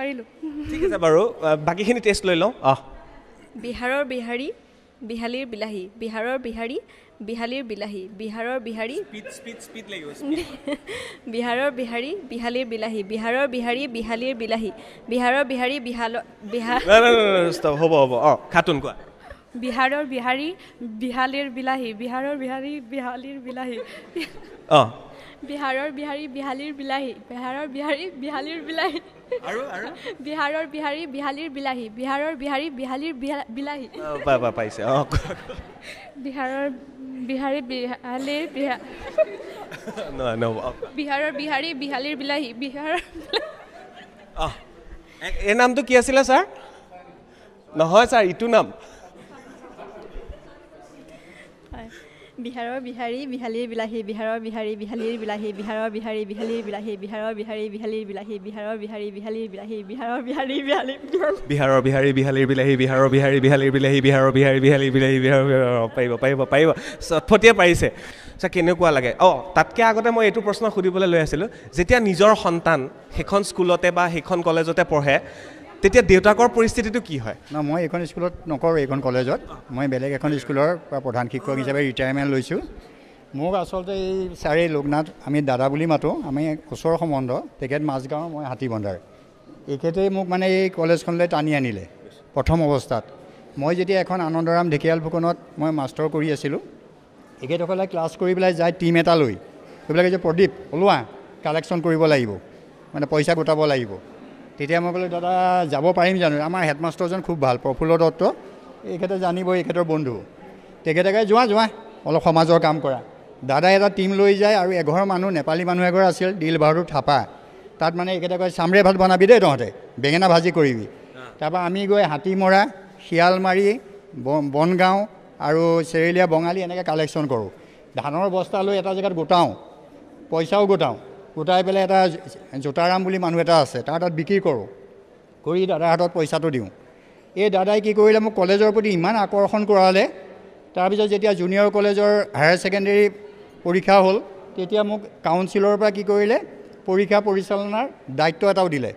পাৰিলোঁ ঠিক আছে বাৰু বাকীখিনি টেষ্ট লৈ লওঁ অহ বিহাৰৰ বিহাৰী বিহালীৰ বিলাহী বিহাৰৰ বিহাৰী বিহালীৰ বিলাহী বিহাৰৰ বিহাৰী বিহাৰৰ বিহাৰী বিহালীৰ বিলাহী বিহাৰৰ বিহাৰী বিহালীৰ বিলাহী বিহাৰৰ বিহাৰী বিহালৰ হ'ব হ'ব অঁ খাতুন কোৱা বিহাৰৰ বিহাৰী বিহালীৰ বিলাহী বিহাৰৰ বিহাৰী বিহালীৰ বিলাহী অঁ বিহাৰৰ বিহাৰী বিহালীৰ বিলাহী বিহাৰৰ বিহাৰী বিহালীৰ বিলাহী আৰু আৰু বিহাৰৰ বিহাৰী বিহালীৰ বিলাহী বিহাৰৰ বিহাৰী বিহালীৰ বিলাহী পা পা পাইছে অ বিহাৰৰ বিহাৰী বিহালীৰ বিহা ন ন বিহাৰৰ বিহাৰী বিহালীৰ বিলাহী বিহাৰৰ অ এই নামটো কি আছিলে ছাৰ নহয় ছাৰ ইটো নাম বিহাৰৰ বিহাৰী বিহালীৰ বিলাহী বিহাৰৰ বিহাৰী বিহালীৰ বিলাহী বিহাৰৰ বিহাৰী বিহালীৰ বিলাহী বিহাৰৰ বিহাৰী বিহালীৰ বিলাহী বিহাৰৰ বিহাৰী বিহালীৰ বিলাহী বিহাৰৰ বিহাৰী বিহালী বিহাৰৰ বিহাৰী বিহালীৰ বিলাহী বিহাৰৰ বিহাৰী বিহালীৰ বিলাহী বিহাৰৰ বিহাৰী বিহালীৰ বিলাহী বিহাৰৰ পাৰিব পাৰিব পাৰিব চটফটীয়া পাৰিছে আচ্ছা কেনেকুৱা লাগে অঁ তাতকৈ আগতে মই এইটো প্ৰশ্ন সুধিবলৈ লৈ আছিলোঁ যেতিয়া নিজৰ সন্তান সেইখন স্কুলতে বা সেইখন কলেজতে পঢ়ে তেতিয়া দেউতাকৰ পৰিস্থিতিটো কি হয় ন মই এইখন স্কুলত নকৰোঁ এইখন কলেজত মই বেলেগ এখন স্কুলৰ পৰা প্ৰধান শিক্ষক হিচাপে ৰিটায়াৰমেণ্ট লৈছোঁ মোক আচলতে এই ছাৰ লোকনাথ আমি দাদা বুলি মাতোঁ আমি ওচৰ সম্বন্ধ তেখেত মাজগাঁও মই হাতী বন্ধাৰ এখেতেই মোক মানে এই কলেজখনলৈ টানি আনিলে প্ৰথম অৱস্থাত মই যেতিয়া এখন আনন্দৰাম ঢেকিয়াল ফুকনত মই মাষ্টৰ কৰি আছিলোঁ এখেতসকলে ক্লাছ কৰি পেলাই যায় টীম এটা লৈ সেইবিলাকে যে প্ৰদীপ ওলোৱা কালেকশ্যন কৰিব লাগিব মানে পইচা গোটাব লাগিব তেতিয়া মই ক'লোঁ দাদা যাব পাৰিম জানো আমাৰ হেডমাষ্টৰজন খুব ভাল প্ৰফুল্ল দত্ত এইখেতে জানিবই এইখেতৰ বন্ধু তেখেতকে যোৱা যোৱা অলপ সমাজৰ কাম কৰা দাদাই এটা টিম লৈ যায় আৰু এঘৰ মানুহ নেপালী মানুহ এঘৰ আছিল দিল বাহাদুৰ থাপা তাত মানে এইকেইটা কয় চামৰে ভাত বনাবি দেই তহঁতে বেঙেনা ভাজি কৰিবি তাৰপৰা আমি গৈ হাতীমৰা শিয়ালমাৰী ব বনগাঁও আৰু চেৰেলীয়া বঙালী এনেকৈ কালেকশ্যন কৰোঁ ধানৰ বস্তা লৈ এটা জেগাত গোটাওঁ পইচাও গোটাওঁ গোটাই পেলাই এটা জোতাৰাম বুলি মানুহ এটা আছে তাৰ তাত বিক্ৰী কৰোঁ কৰি দাদাৰ হাতত পইচাটো দিওঁ এই দাদাই কি কৰিলে মোক কলেজৰ প্ৰতি ইমান আকৰ্ষণ কৰালে তাৰপিছত যেতিয়া জুনিয়ৰ কলেজৰ হায়াৰ ছেকেণ্ডেৰী পৰীক্ষা হ'ল তেতিয়া মোক কাউন্সিলৰ পৰা কি কৰিলে পৰীক্ষা পৰিচালনাৰ দায়িত্ব এটাও দিলে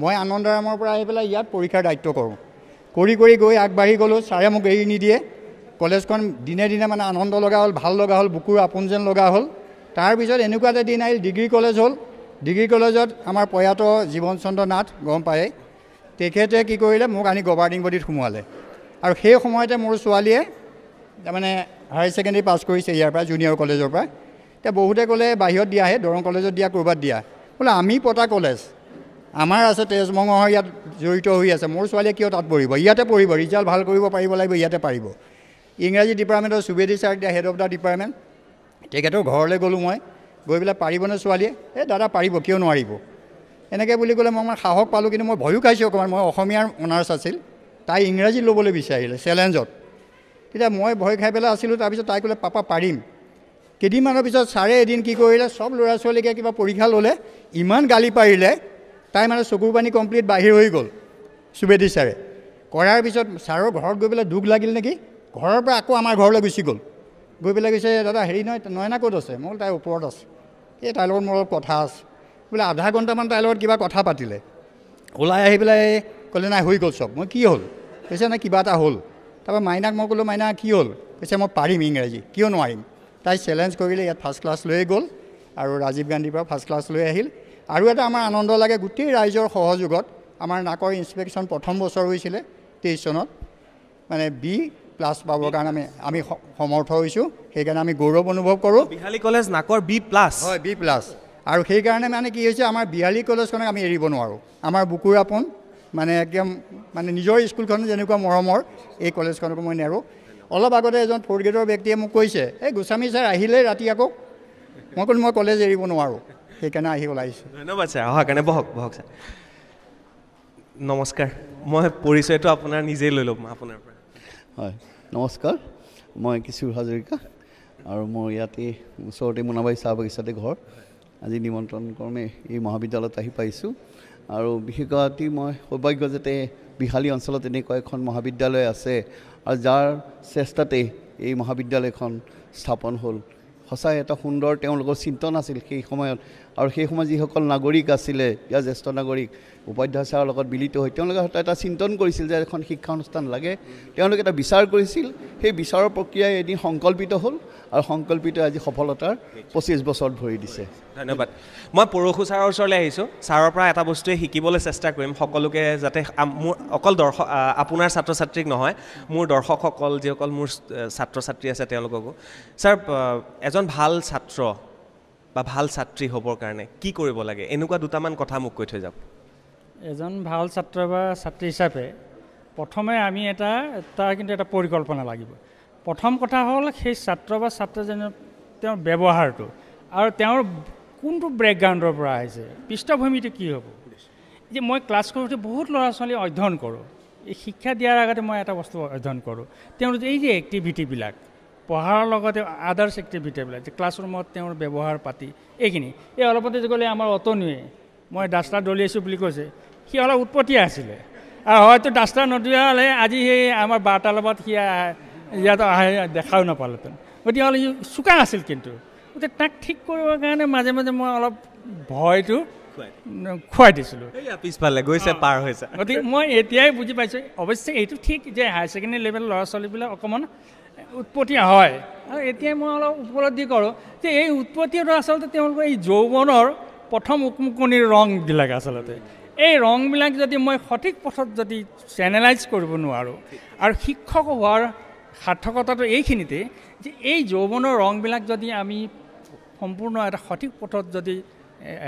মই আনন্দৰামৰ পৰা আহি পেলাই ইয়াত পৰীক্ষাৰ দায়িত্ব কৰোঁ কৰি কৰি গৈ আগবাঢ়ি গ'লোঁ ছাৰে মোক এৰি নিদিয়ে কলেজখন দিনে দিনে মানে আনন্দ লগা হ'ল ভাল লগা হ'ল বুকুৰ আপোন যেন লগা হ'ল তাৰপিছত এনেকুৱা এটা দিন আহিল ডিগ্ৰী কলেজ হ'ল ডিগ্ৰী কলেজত আমাৰ প্ৰয়াত জীৱন চন্দ্ৰ নাথ গম পায় তেখেতে কি কৰিলে মোক আনি গভাৰ্ণিং বডিত সোমোৱালে আৰু সেই সময়তে মোৰ ছোৱালীয়ে তাৰমানে হায়াৰ ছেকেণ্ডেৰী পাছ কৰিছে ইয়াৰ পৰা জুনিয়ৰ কলেজৰ পৰা এতিয়া বহুতে ক'লে বাহিৰত দিয়াহে দৰং কলেজত দিয়া ক'ৰবাত দিয়া বোলে আমি পতা কলেজ আমাৰ আছে তেজমঙৰ ইয়াত জড়িত হৈ আছে মোৰ ছোৱালীয়ে কিয় তাত পঢ়িব ইয়াতে পঢ়িব ৰিজাল্ট ভাল কৰিব পাৰিব লাগিব ইয়াতে পাৰিব ইংৰাজী ডিপাৰ্টমেণ্টৰ চুবেদী ছাৰ এতিয়া হেড অফ দ্য ডিপাৰ্টমেণ্ট তেখেতৰ ঘৰলৈ গ'লোঁ মই গৈ পেলাই পাৰিবনে ছোৱালীয়ে এই দাদা পাৰিব কিয় নোৱাৰিব এনেকৈ বুলি ক'লে মই মানে সাহস পালোঁ কিন্তু মই ভয়ো খাইছোঁ অকণমান মই অসমীয়াৰ অনাৰ্ছ আছিল তাই ইংৰাজী ল'বলৈ বিচাৰিলে চেলেঞ্জত তেতিয়া মই ভয় খাই পেলাই আছিলোঁ তাৰপিছত তাই ক'লে পাপা পাৰিম কেইদিনমানৰ পিছত ছাৰে এদিন কি কৰিলে চব ল'ৰা ছোৱালীকে কিবা পৰীক্ষা ল'লে ইমান গালি পাৰিলে তাই মানে চকুৰ পানী কমপ্লিট বাহিৰ হৈ গ'ল চুবেদী ছাৰে কৰাৰ পিছত ছাৰৰ ঘৰত গৈ পেলাই দুখ লাগিল নেকি ঘৰৰ পৰা আকৌ আমাৰ ঘৰলৈ গুচি গ'ল গৈ পেলাই কৈছে দাদা হেৰি নহয় নয়না ক'ত আছে মই বোলো তাই ওপৰত আছে এই তাইৰ লগত মোৰ কথা আছে বোলে আধা ঘণ্টামান তাইৰ লগত কিবা কথা পাতিলে ওলাই আহি পেলাই ক'লে নাই হৈ গ'ল চব মই কি হ'ল কৈছে নাই কিবা এটা হ'ল তাৰপৰা মাইনাক মই ক'লোঁ মাইনা কি হ'ল কৈছে মই পাৰিম ইংৰাজী কিয় নোৱাৰিম তাই চেলেঞ্জ কৰিলে ইয়াত ফাৰ্ষ্ট ক্লাছ লৈয়ে গ'ল আৰু ৰাজীৱ গান্ধীৰ পৰা ফাৰ্ষ্ট ক্লাছ লৈ আহিল আৰু এটা আমাৰ আনন্দ লাগে গোটেই ৰাইজৰ সহযোগত আমাৰ নাকৰ ইনস্পেকশ্যন প্ৰথম বছৰ হৈছিলে তেইছ চনত মানে বি প্লাছ পাবৰ কাৰণে আমি আমি সমৰ্থ হৈছোঁ সেইকাৰণে আমি গৌৰৱ অনুভৱ কৰোঁ বিহালী কলেজ নাকৰ বি প্লাছ হয় বি প্লাছ আৰু সেইকাৰণে মানে কি হৈছে আমাৰ বিহালী কলেজখনক আমি এৰিব নোৱাৰোঁ আমাৰ বুকুৰ মানে একদম মানে নিজৰ স্কুলখন যেনেকুৱা মৰমৰ এই কলেজখনকো মই নেৰোঁ অলপ আগতে এজন ফ'ৰ্থ গ্ৰেডৰ ব্যক্তিয়ে মোক কৈছে এই গোস্বামী ছাৰ আহিলে ৰাতি আকৌ মই ক'লো মই কলেজ এৰিব নোৱাৰোঁ সেইকাৰণে আহি ওলাইছোঁ ধন্যবাদ ছাৰ অহাৰ কাৰণে বহক বহক ছাৰ নমস্কাৰ মই পৰিচয়টো আপোনাৰ নিজেই লৈ ল'ম আপোনাৰ পৰা হয় নমস্কাৰ মই কিশোৰ হাজৰিকা আৰু মোৰ ইয়াতে ওচৰতে মোনাবাৰী চাহ বাগিচাতে ঘৰ আজি নিমন্ত্ৰণ কৰ্মে এই মহাবিদ্যালয়ত আহি পাইছোঁ আৰু বিশেষকৈ মই সৌভাগ্য যাতে বিহালী অঞ্চলত এনেকুৱা এখন মহাবিদ্যালয় আছে আৰু যাৰ চেষ্টাতেই এই মহাবিদ্যালয়খন স্থাপন হ'ল সঁচাই এটা সুন্দৰ তেওঁলোকৰ চিন্তন আছিল সেই সময়ত আৰু সেই সময়ত যিসকল নাগৰিক আছিলে ইয়াৰ জ্যেষ্ঠ নাগৰিক উপাধ্যায় ছাৰৰ লগত মিলিত হৈ তেওঁলোকে এটা চিন্তন কৰিছিল যে এখন শিক্ষা অনুষ্ঠান লাগে তেওঁলোকে এটা বিচাৰ কৰিছিল সেই বিচাৰৰ প্ৰক্ৰিয়াই এদিন সংকল্পিত হ'ল আৰু সংকল্পিত আজি সফলতাৰ পঁচিছ বছৰত ভৰি দিছে ধন্যবাদ মই পৰশু ছাৰৰ ওচৰলৈ আহিছোঁ ছাৰৰ পৰা এটা বস্তুৱে শিকিবলৈ চেষ্টা কৰিম সকলোকে যাতে মোৰ অকল দৰ্শক আপোনাৰ ছাত্ৰ ছাত্ৰীক নহয় মোৰ দৰ্শকসকল যিসকল মোৰ ছাত্ৰ ছাত্ৰী আছে তেওঁলোককো ছাৰ এজন ভাল ছাত্ৰ বা ভাল ছাত্ৰী হ'বৰ কাৰণে কি কৰিব লাগে এনেকুৱা দুটামান কথা মোক কৈ থৈ যাওক এজন ভাল ছাত্ৰ বা ছাত্ৰী হিচাপে প্ৰথমে আমি এটা তাৰ কিন্তু এটা পৰিকল্পনা লাগিব প্ৰথম কথা হ'ল সেই ছাত্ৰ বা ছাত্ৰীজনৰ তেওঁৰ ব্যৱহাৰটো আৰু তেওঁৰ কোনটো বেকগ্ৰাউণ্ডৰ পৰা আহিছে পৃষ্ঠভূমিটো কি হ'ব যে মই ক্লাছ কৰোঁতে বহুত ল'ৰা ছোৱালী অধ্যয়ন কৰোঁ এই শিক্ষা দিয়াৰ আগতে মই এটা বস্তু অধ্যয়ন কৰোঁ তেওঁৰ এই যে এক্টিভিটিবিলাক পঢ়াৰ লগতে আদাৰ্ছ এক্টিভিটিবিলাক যে ক্লাছৰুমত তেওঁৰ ব্যৱহাৰ পাতি এইখিনি এই অলপতে যে গ'লে আমাৰ অতনুৱে মই ডাষ্টাৰ দলিয়াইছোঁ বুলি কৈছে সি অলপ উৎপতীয়া আছিলে আৰু হয়তো ডাষ্টাৰ নদীয়ালে আজি সেই আমাৰ বাৰ্তাৰ লগত সি ইয়াত আহে দেখাও নাপালোঁহেঁতেন গতিকে অলপ চোকা আছিল কিন্তু গতিকে তাক ঠিক কৰিবৰ কাৰণে মাজে মাজে মই অলপ ভয়টো খুৱাই দিছিলোঁ পিছফালে গৈছে পাৰ হৈছে গতিকে মই এতিয়াই বুজি পাইছোঁ অৱশ্যে এইটো ঠিক যে হায়াৰ ছেকেণ্ডেৰী লেভেলৰ ল'ৰা ছোৱালীবিলাক অকণমান উৎপত্তি হয় আৰু এতিয়াই মই অলপ উপলব্ধি কৰোঁ যে এই উৎপত্তিটো আচলতে তেওঁলোকৰ এই যৌৱনৰ প্ৰথম উকমুকনিৰ ৰংবিলাক আচলতে এই ৰংবিলাক যদি মই সঠিক পথত যদি চেনেলাইজ কৰিব নোৱাৰোঁ আৰু শিক্ষক হোৱাৰ সাৰ্থকতাটো এইখিনিতে যে এই যৌৱনৰ ৰংবিলাক যদি আমি সম্পূৰ্ণ এটা সঠিক পথত যদি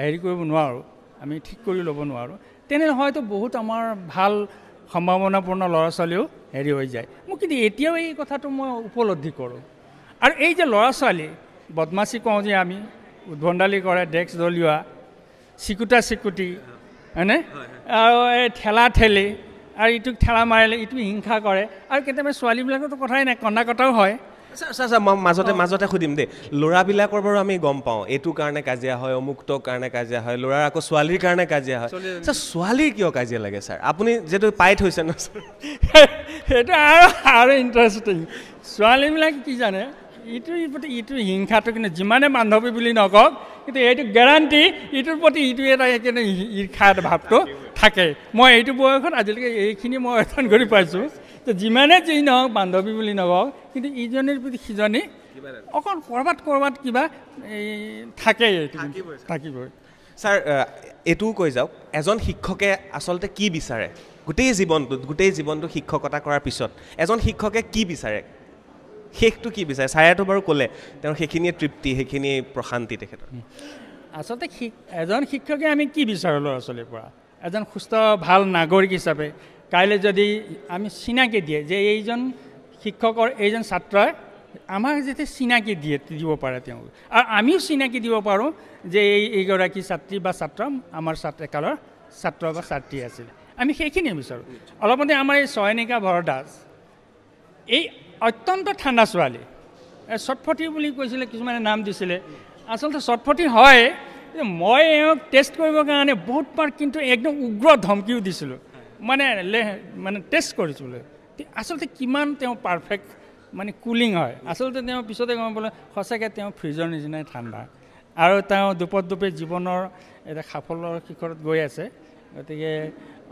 হেৰি কৰিব নোৱাৰোঁ আমি ঠিক কৰি ল'ব নোৱাৰোঁ তেনেহ'লে হয়তো বহুত আমাৰ ভাল সম্ভাৱনাপূৰ্ণ ল'ৰা ছোৱালীও হেৰি হৈ যায় মোক কিন্তু এতিয়াও এই কথাটো মই উপলব্ধি কৰোঁ আৰু এই যে ল'ৰা ছোৱালী বদমাচি কওঁ যে আমি উদ্ভণ্ডালি কৰে ডেক্স দলিওৱা চিকুটা চিকুটি হয়নে আৰু এই ঠেলা ঠেলি আৰু ইটোক ঠেলা মাৰিলে ইটো হিংসা কৰে আৰু কেতিয়াবা ছোৱালীবিলাকৰতো কথাই নাই কন্দা কটাও হয় চা চা মাজতে মাজতে সুধিম দেই ল'ৰাবিলাকৰ বাৰু আমি গম পাওঁ এইটো কাৰণে কাজিয়া হয় অমুক্তৰ কাৰণে কাজিয়া হয় ল'ৰাৰ আকৌ ছোৱালীৰ কাৰণে কাজিয়া হয় ছাৰ ছোৱালীৰ কিয় কাজিয়া লাগে ছাৰ আপুনি যিহেতু পাই থৈছে ন সেইটো আৰু আৰু ইণ্টাৰেষ্টিং ছোৱালীবিলাক কি জানে ইটোৰ প্ৰতি ইটো হিংসাটো কিন্তু যিমানে বান্ধৱী বুলি নকওক কিন্তু এইটো গেৰাণ্টি ইটোৰ প্ৰতি ইটো এটা কিন্তু ঈৰ্ষাৰ ভাৱটো থাকে মই এইটো বয়সত আজিলৈকে এইখিনি মই অধ্যয়ন কৰি পাইছোঁ তো যিমানে যি নহওক বান্ধৱী বুলি নকওক কিন্তু ইজনীৰ প্ৰতি সিজনী অকল ক'ৰবাত ক'ৰবাত কিবা এই থাকেই থাকিবই ছাৰ এইটোও কৈ যাওক এজন শিক্ষকে আচলতে কি বিচাৰে গোটেই জীৱনটোত গোটেই জীৱনটো শিক্ষকতা কৰাৰ পিছত এজন শিক্ষকে কি বিচাৰে শেষটো কি বিচাৰে ছাৰেতো বাৰু ক'লে তেওঁৰ সেইখিনিয়ে তৃপ্তি সেইখিনিয়ে প্ৰশান্তি তেখেতৰ আচলতে এজন শিক্ষকে আমি কি বিচাৰোঁ ল'ৰা ছোৱালীৰ পৰা এজন সুস্থ ভাল নাগৰিক হিচাপে কাইলৈ যদি আমি চিনাকি দিয়ে যে এইজন শিক্ষকৰ এইজন ছাত্ৰই আমাক যাতে চিনাকি দিয়ে দিব পাৰে তেওঁ আৰু আমিও চিনাকি দিব পাৰোঁ যে এই এইগৰাকী ছাত্ৰী বা ছাত্ৰ আমাৰ ছাত্ৰ কালৰ ছাত্ৰ বা ছাত্ৰী আছিল আমি সেইখিনিয়ে বিচাৰোঁ অলপতে আমাৰ এই চয়নিকা ভৰদাস এই অত্যন্ত ঠাণ্ডা ছোৱালী চটফটি বুলি কৈছিলে কিছুমানে নাম দিছিলে আচলতে চটফটি হয় মই এওঁক টেষ্ট কৰিবৰ কাৰণে বহুতবাৰ কিন্তু একদম উগ্ৰ ধমকিও দিছিলোঁ মানে মানে টেষ্ট কৰিছিলোঁ আচলতে কিমান তেওঁ পাৰফেক্ট মানে কুলিং হয় আচলতে তেওঁ পিছতে গম পালোঁ সঁচাকৈ তেওঁ ফ্ৰিজৰ নিচিনাই ঠাণ্ডা আৰু তেওঁ দুপত দুপে জীৱনৰ এটা সাফল্যৰ শিখৰত গৈ আছে গতিকে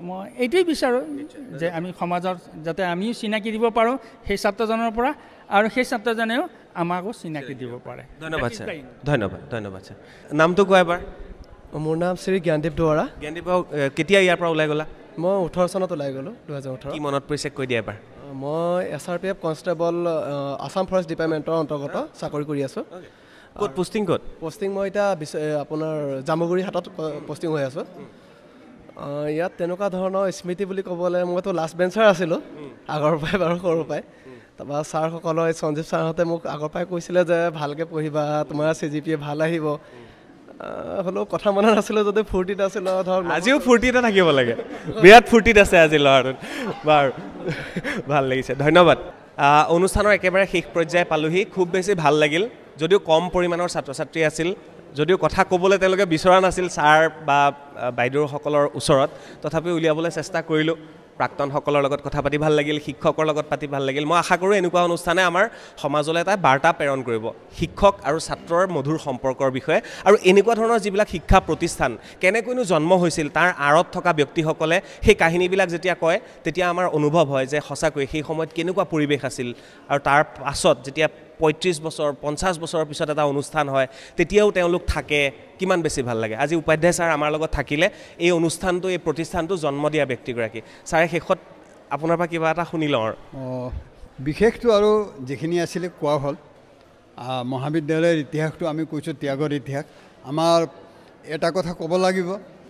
মই এইটোৱেই বিচাৰোঁ যে আমি সমাজত যাতে আমিও চিনাকি দিব পাৰোঁ সেই ছাত্ৰজনৰ পৰা আৰু সেই ছাত্ৰজনেও আমাকো চিনাকি দিব পাৰে ধন্যবাদ ছাৰ ধন্যবাদ ধন্যবাদ ছাৰ নামটো কোৱা এবাৰ মোৰ নাম শ্ৰী জ্ঞানদীপ দুৱৰা জ্ঞানদীপ কেতিয়া ইয়াৰ পৰা ওলাই গ'লা মই ওঠৰ চনত ওলাই গ'লোঁ দুহেজাৰ ওঠৰ কি মনত পৰিছে কৈ দিয়া এবাৰ মই S R P F constable Assam forest ডিপাৰ্টমেণ্টৰ অন্তৰ্গত চাকৰি কৰি আছোঁ ক'ত পষ্টিং ক'ত পষ্টিং মই এতিয়া আপোনাৰ জামুগুৰি হাতত পষ্টিং হৈ আছোঁ ইয়াত তেনেকুৱা ধৰণৰ স্মৃতি বুলি ক'বলৈ মইতো লাষ্ট বেঞ্চাৰ আছিলোঁ আগৰ পৰাই বাৰু সৰুৰ পৰাই তাৰপৰা ছাৰসকলৰ সঞ্জীৱ ছাৰহঁতে মোক আগৰ পৰাই কৈছিলে যে ভালকৈ পঢ়িবা তোমাৰ চি জি পি এ ভাল আহিব হ'লেও কথা মনা নাছিলোঁ যদি ফূৰ্তিত আছে ল'ৰা ধৰক আজিও ফূৰ্তিতে থাকিব লাগে বিৰাট ফূৰ্তিত আছে আজি ল'ৰাটোত বাৰু ভাল লাগিছে ধন্যবাদ অনুষ্ঠানৰ একেবাৰে শেষ পৰ্যায় পালোহি খুব বেছি ভাল লাগিল যদিও কম পৰিমাণৰ ছাত্ৰ ছাত্ৰী আছিল যদিও কথা ক'বলৈ তেওঁলোকে বিচৰা নাছিল ছাৰ বা বাইদেউসকলৰ ওচৰত তথাপিও উলিয়াবলৈ চেষ্টা কৰিলোঁ প্ৰাক্তনসকলৰ লগত কথা পাতি ভাল লাগিল শিক্ষকৰ লগত পাতি ভাল লাগিল মই আশা কৰোঁ এনেকুৱা অনুষ্ঠানে আমাৰ সমাজলৈ এটা বাৰ্তা প্ৰেৰণ কৰিব শিক্ষক আৰু ছাত্ৰৰ মধুৰ সম্পৰ্কৰ বিষয়ে আৰু এনেকুৱা ধৰণৰ যিবিলাক শিক্ষা প্ৰতিষ্ঠান কেনেকৈনো জন্ম হৈছিল তাৰ আঁৰত থকা ব্যক্তিসকলে সেই কাহিনীবিলাক যেতিয়া কয় তেতিয়া আমাৰ অনুভৱ হয় যে সঁচাকৈ সেই সময়ত কেনেকুৱা পৰিৱেশ আছিল আৰু তাৰ পাছত যেতিয়া পঁয়ত্ৰিছ বছৰ পঞ্চাছ বছৰৰ পিছত এটা অনুষ্ঠান হয় তেতিয়াও তেওঁলোক থাকে কিমান বেছি ভাল লাগে আজি উপাধ্যায় ছাৰ আমাৰ লগত থাকিলে এই অনুষ্ঠানটো এই প্ৰতিষ্ঠানটো জন্ম দিয়া ব্যক্তিগৰাকী ছাৰে শেষত আপোনাৰ পৰা কিবা এটা শুনি লওঁ আৰু বিশেষটো আৰু যিখিনি আছিলে কোৱা হ'ল মহাবিদ্যালয়ৰ ইতিহাসটো আমি কৈছোঁ ত্যাগৰ ইতিহাস আমাৰ এটা কথা ক'ব লাগিব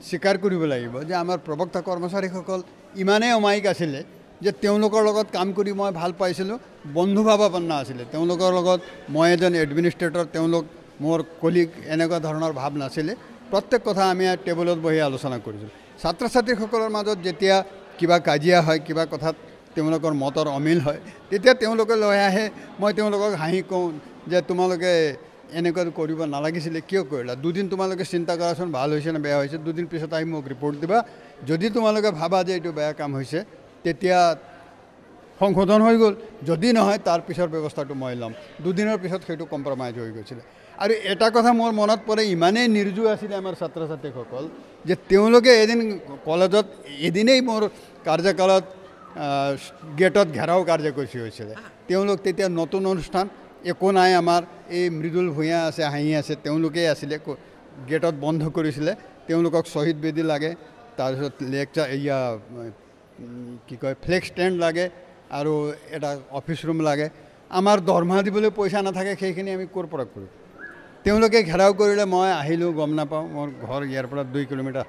স্বীকাৰ কৰিব লাগিব যে আমাৰ প্ৰবক্তা কৰ্মচাৰীসকল ইমানেই অমায়িক আছিলে যে তেওঁলোকৰ লগত কাম কৰি মই ভাল পাইছিলোঁ বন্ধু ভাৱাপন্ন আছিলে তেওঁলোকৰ লগত মই এজন এডমিনিষ্ট্ৰেটৰ তেওঁলোক মোৰ কলিগ এনেকুৱা ধৰণৰ ভাৱ নাছিলে প্ৰত্যেক কথা আমি টেবুলত বহি আলোচনা কৰিছিলোঁ ছাত্ৰ ছাত্ৰীসকলৰ মাজত যেতিয়া কিবা কাজিয়া হয় কিবা কথাত তেওঁলোকৰ মতৰ অমিল হয় তেতিয়া তেওঁলোকে লৈ আহে মই তেওঁলোকক হাঁহি কওঁ যে তোমালোকে এনেকুৱা কৰিব নালাগিছিলে কিয় কৰিলা দুদিন তোমালোকে চিন্তা কৰাচোন ভাল হৈছে নে বেয়া হৈছে দুদিন পিছত আহি মোক ৰিপৰ্ট দিবা যদি তোমালোকে ভাবা যে এইটো বেয়া কাম হৈছে তেতিয়া সংশোধন হৈ গ'ল যদি নহয় তাৰ পিছৰ ব্যৱস্থাটো মই ল'ম দুদিনৰ পিছত সেইটো কম্প্ৰমাইজ হৈ গৈছিলে আৰু এটা কথা মোৰ মনত পৰে ইমানেই নিৰ্জু আছিলে আমাৰ ছাত্ৰ ছাত্ৰীসকল যে তেওঁলোকে এদিন কলেজত এদিনেই মোৰ কাৰ্যকালত গেটত ঘেৰাও কাৰ্যসূচী হৈছিলে তেওঁলোক তেতিয়া নতুন অনুষ্ঠান একো নাই আমাৰ এই মৃদুল ভূঞা আছে হাঁহি আছে তেওঁলোকেই আছিলে গেটত বন্ধ কৰিছিলে তেওঁলোকক শ্বহীদ বেদী লাগে তাৰপিছত লেকচাৰ এয়া কি কয় ফ্লেক্স ষ্টেণ্ড লাগে আৰু এটা অফিচ ৰুম লাগে আমাৰ দৰমহা দিবলৈ পইচা নাথাকে সেইখিনি আমি ক'ৰ পৰা কৰোঁ তেওঁলোকে ঘেৰাও কৰিলে মই আহিলোঁ গম নাপাওঁ মোৰ ঘৰ ইয়াৰ পৰা দুই কিলোমিটাৰ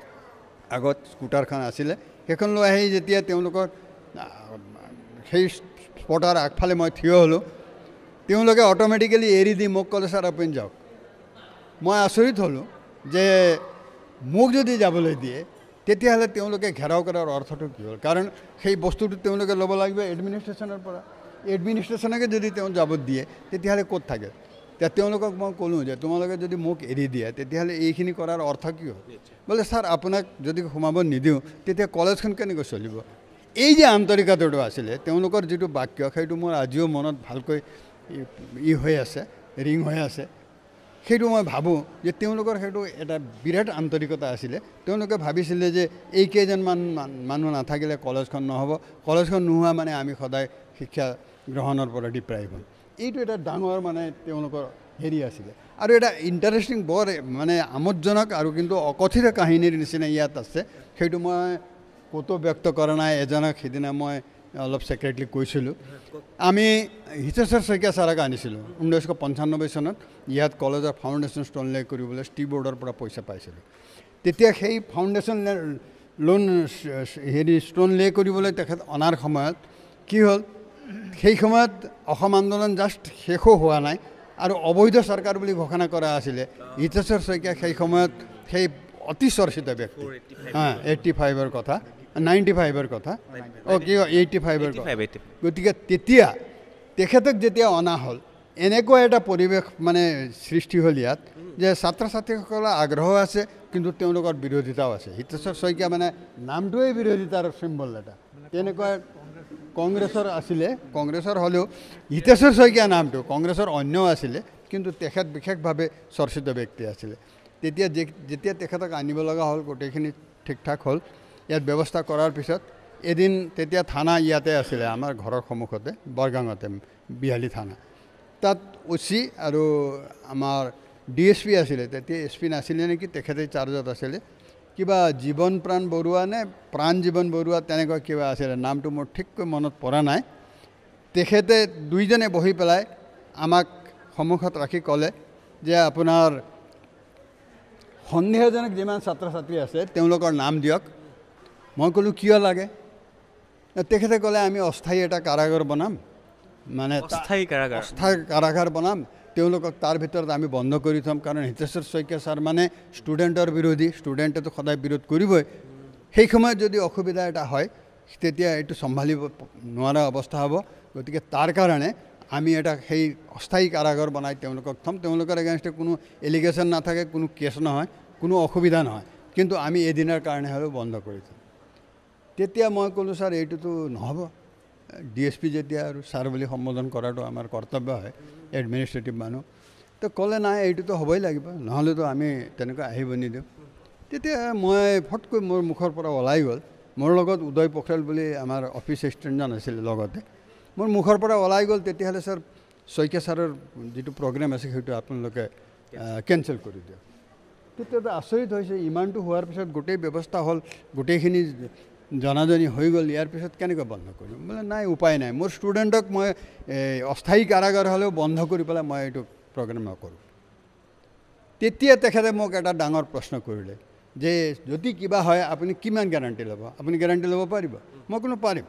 আগত স্কুটাৰখন আছিলে সেইখন লৈ আহি যেতিয়া তেওঁলোকৰ সেই স্পটাৰ আগফালে মই থিয় হ'লোঁ তেওঁলোকে অট'মেটিকেলি এৰি দি মোক ক'লে ছাৰ আপুনি যাওক মই আচৰিত হ'লোঁ যে মোক যদি যাবলৈ দিয়ে তেতিয়াহ'লে তেওঁলোকে ঘেৰাও কৰাৰ অৰ্থটো কি হ'ল কাৰণ সেই বস্তুটো তেওঁলোকে ল'ব লাগিব এডমিনিষ্ট্ৰেশ্যনৰ পৰা এডমিনিষ্ট্ৰেশ্যনকে যদি তেওঁ যাব দিয়ে তেতিয়াহ'লে ক'ত থাকে এতিয়া তেওঁলোকক মই ক'লোঁ যে তোমালোকে যদি মোক এৰি দিয়া তেতিয়াহ'লে এইখিনি কৰাৰ অৰ্থ কি হ'ল বোলে ছাৰ আপোনাক যদি সোমাব নিদিওঁ তেতিয়া কলেজখন কেনেকৈ চলিব এই যে আন্তৰিকতাটো আছিলে তেওঁলোকৰ যিটো বাক্য সেইটো মোৰ আজিও মনত ভালকৈ ই হৈ আছে ৰিং হৈ আছে সেইটো মই ভাবোঁ যে তেওঁলোকৰ সেইটো এটা বিৰাট আন্তৰিকতা আছিলে তেওঁলোকে ভাবিছিলে যে এইকেইজনমান মানুহ নাথাকিলে কলেজখন নহ'ব কলেজখন নোহোৱা মানে আমি সদায় শিক্ষা গ্ৰহণৰ পৰা ডিপ্ৰাইভ হ'ম এইটো এটা ডাঙৰ মানে তেওঁলোকৰ হেৰি আছিলে আৰু এটা ইণ্টাৰেষ্টিং বৰ মানে আমোদজনক আৰু কিন্তু অকথিত কাহিনীৰ নিচিনা ইয়াত আছে সেইটো মই ক'তো ব্যক্ত কৰা নাই এজনক সিদিনা মই অলপ ছেক্ৰেটলি কৈছিলোঁ আমি হিতেশ্বৰ শইকীয়া ছাৰক আনিছিলোঁ ঊনৈছশ পঞ্চানব্বৈ চনত ইয়াত কলেজৰ ফাউণ্ডেশ্যন লে' কৰিবলৈ ষ্টি বৰ্ডৰ পৰা পইচা পাইছিলোঁ তেতিয়া সেই ফাউণ্ডেশ্যন লোন হেৰি ষ্টোন লে কৰিবলৈ তেখেত অনাৰ সময়ত কি হ'ল সেই সময়ত অসম আন্দোলন জাষ্ট শেষো হোৱা নাই আৰু অবৈধ চৰকাৰ বুলি ঘোষণা কৰা আছিলে হিতেশ্বৰ শইকীয়া সেই সময়ত সেই অতি চৰ্চিত ব্যক্তি হা এইটি ফাইভৰ কথা নাইণ্টি ফাইভৰ কথা অ' কি এইটি ফাইভৰ কথা গতিকে তেতিয়া তেখেতক যেতিয়া অনা হ'ল এনেকুৱা এটা পৰিৱেশ মানে সৃষ্টি হ'ল ইয়াত যে ছাত্ৰ ছাত্ৰীসকলৰ আগ্ৰহ আছে কিন্তু তেওঁলোকৰ বিৰোধিতাও আছে হিতেশ্বৰ শইকীয়া মানে নামটোৱেই বিৰোধিতাৰ চিম্বল এটা তেনেকুৱা কংগ্ৰেছৰ আছিলে কংগ্ৰেছৰ হ'লেও হিতেশ্বৰ শইকীয়া নামটো কংগ্ৰেছৰ অন্যও আছিলে কিন্তু তেখেত বিশেষভাৱে চৰ্চিত ব্যক্তি আছিলে তেতিয়া যেতিয়া তেখেতক আনিব লগা হ'ল গোটেইখিনি ঠিক ঠাক হ'ল ইয়াত ব্যৱস্থা কৰাৰ পিছত এদিন তেতিয়া থানা ইয়াতে আছিলে আমাৰ ঘৰৰ সন্মুখতে বৰগাঙতে বিহালী থানা তাত উচি আৰু আমাৰ ডি এছ পি আছিলে তেতিয়া এছ পি নাছিলে নেকি তেখেতে চাৰ্জত আছিলে কিবা জীৱন প্ৰাণ বৰুৱা নে প্ৰাণ জীৱন বৰুৱা তেনেকুৱা কিবা আছিলে নামটো মোৰ ঠিককৈ মনত পৰা নাই তেখেতে দুইজনে বহি পেলাই আমাক সন্মুখত ৰাখি ক'লে যে আপোনাৰ সন্দেহজনক যিমান ছাত্ৰ ছাত্ৰী আছে তেওঁলোকৰ নাম দিয়ক মই ক'লোঁ কিয় লাগে তেখেতে ক'লে আমি অস্থায়ী এটা কাৰাগাৰ বনাম মানে অস্থায়ী কাৰাগাৰ অস্থায়ী কাৰাগাৰ বনাম তেওঁলোকক তাৰ ভিতৰত আমি বন্ধ কৰি থ'ম কাৰণ হিতেশ্বৰ শইকীয়া ছাৰ মানে ষ্টুডেণ্টৰ বিৰোধী ষ্টুডেণ্টেতো সদায় বিৰোধ কৰিবই সেই সময়ত যদি অসুবিধা এটা হয় তেতিয়া এইটো চম্ভালিব নোৱাৰা অৱস্থা হ'ব গতিকে তাৰ কাৰণে আমি এটা সেই অস্থায়ী কাৰাগাৰ বনাই তেওঁলোকক থ'ম তেওঁলোকৰ এগেইনষ্টে কোনো এলিগেশ্যন নাথাকে কোনো কেছ নহয় কোনো অসুবিধা নহয় কিন্তু আমি এদিনৰ কাৰণে হ'লেও বন্ধ কৰি থ'ম তেতিয়া মই ক'লোঁ ছাৰ এইটোতো নহ'ব ডি এছ পি যেতিয়া আৰু ছাৰ বুলি সম্বোধন কৰাটো আমাৰ কৰ্তব্য হয় এডমিনিষ্ট্ৰেটিভ মানুহ তো ক'লে নাই এইটোতো হ'বই লাগিব নহ'লেতো আমি তেনেকৈ আহিব নিদিওঁ তেতিয়া মই ফটকৈ মোৰ মুখৰ পৰা ওলাই গ'ল মোৰ লগত উদয় পখৰেল বুলি আমাৰ অফিচ এছিষ্টেণ্টজন আছিলে লগতে মোৰ মুখৰ পৰা ওলাই গ'ল তেতিয়াহ'লে ছাৰ শইকীয়া ছাৰৰ যিটো প্ৰগ্ৰেম আছে সেইটো আপোনালোকে কেনচেল কৰি দিয়ক তেতিয়াতো আচৰিত হৈছে ইমানটো হোৱাৰ পিছত গোটেই ব্যৱস্থা হ'ল গোটেইখিনি জনাজনি হৈ গ'ল ইয়াৰ পিছত কেনেকৈ বন্ধ কৰিম বোলে নাই উপায় নাই মোৰ ষ্টুডেণ্টক মই অস্থায়ী কাৰাগাৰ হ'লেও বন্ধ কৰি পেলাই মই এইটো প্ৰগ্ৰেম নকৰোঁ তেতিয়া তেখেতে মোক এটা ডাঙৰ প্ৰশ্ন কৰিলে যে যদি কিবা হয় আপুনি কিমান গেৰাণ্টি ল'ব আপুনি গেৰাণ্টি ল'ব পাৰিব মই কোনো পাৰিম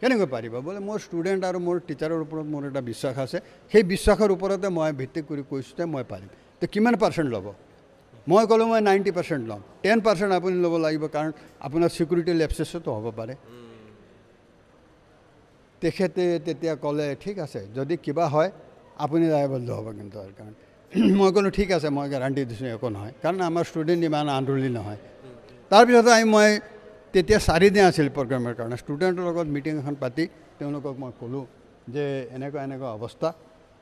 কেনেকৈ পাৰিব বোলে মোৰ ষ্টুডেণ্ট আৰু মোৰ টিচাৰৰ ওপৰত মোৰ এটা বিশ্বাস আছে সেই বিশ্বাসৰ ওপৰতে মই ভিত্তি কৰি কৈছোঁ যে মই পাৰিম তো কিমান পাৰ্চেণ্ট ল'ব মই ক'লো মই নাইণ্টি পাৰ্চেণ্ট ল'ম টেন পাৰ্চেণ্ট আপুনি ল'ব লাগিব কাৰণ আপোনাৰ ছিকিউৰিটি লেপচেছতো হ'ব পাৰে তেখেতে তেতিয়া ক'লে ঠিক আছে যদি কিবা হয় আপুনি দায়বদ্ধ হ'ব কিন্তু কাৰণ মই ক'লোঁ ঠিক আছে মই গেৰাণ্টি দিছোঁ একো নহয় কাৰণ আমাৰ ষ্টুডেণ্ট ইমান আন্দোলী নহয় তাৰপিছতে আমি মই তেতিয়া চাৰিদিন আছিল প্ৰগ্ৰেমৰ কাৰণে ষ্টুডেণ্টৰ লগত মিটিং এখন পাতি তেওঁলোকক মই ক'লোঁ যে এনেকুৱা এনেকুৱা অৱস্থা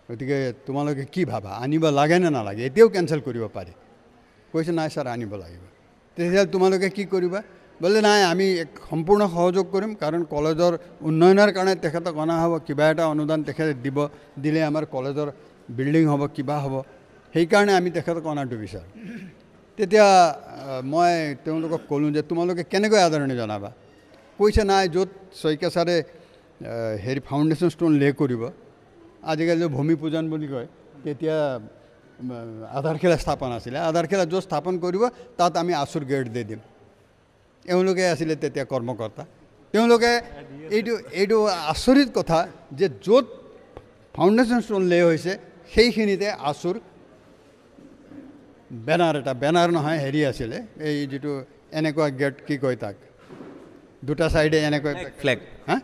গতিকে তোমালোকে কি ভাবা আনিব লাগে নে নালাগে এতিয়াও কেঞ্চেল কৰিব পাৰি কৈছে নাই ছাৰ আনিব লাগিব তেতিয়াহ'লে তোমালোকে কি কৰিবা বোলে নাই আমি সম্পূৰ্ণ সহযোগ কৰিম কাৰণ কলেজৰ উন্নয়নৰ কাৰণে তেখেতক অনা হ'ব কিবা এটা অনুদান তেখেতে দিব দিলে আমাৰ কলেজৰ বিল্ডিং হ'ব কিবা হ'ব সেইকাৰণে আমি তেখেতক অনাটো বিচাৰোঁ তেতিয়া মই তেওঁলোকক ক'লোঁ যে তোমালোকে কেনেকৈ আদৰণি জনাবা কৈছে নাই য'ত শইকীয়া ছাৰে হেৰি ফাউণ্ডেশ্যন ষ্টোন লে কৰিব আজিকালি ভূমি পূজন বুলি কয় তেতিয়া আধাৰশিলা স্থাপন আছিলে আধাৰশিলা য'ত স্থাপন কৰিব তাত আমি আঁচুৰ গেট দি দিম এওঁলোকে আছিলে তেতিয়া কৰ্মকৰ্তা তেওঁলোকে এইটো এইটো আচৰিত কথা যে য'ত ফাউণ্ডেশ্যন ষ্টোন লে হৈছে সেইখিনিতে আঁচুৰ বেনাৰ এটা বেনাৰ নহয় হেৰি আছিলে এই যিটো এনেকুৱা গেট কি কয় তাক দুটা চাইডে এনেকুৱা ফ্লেগ হা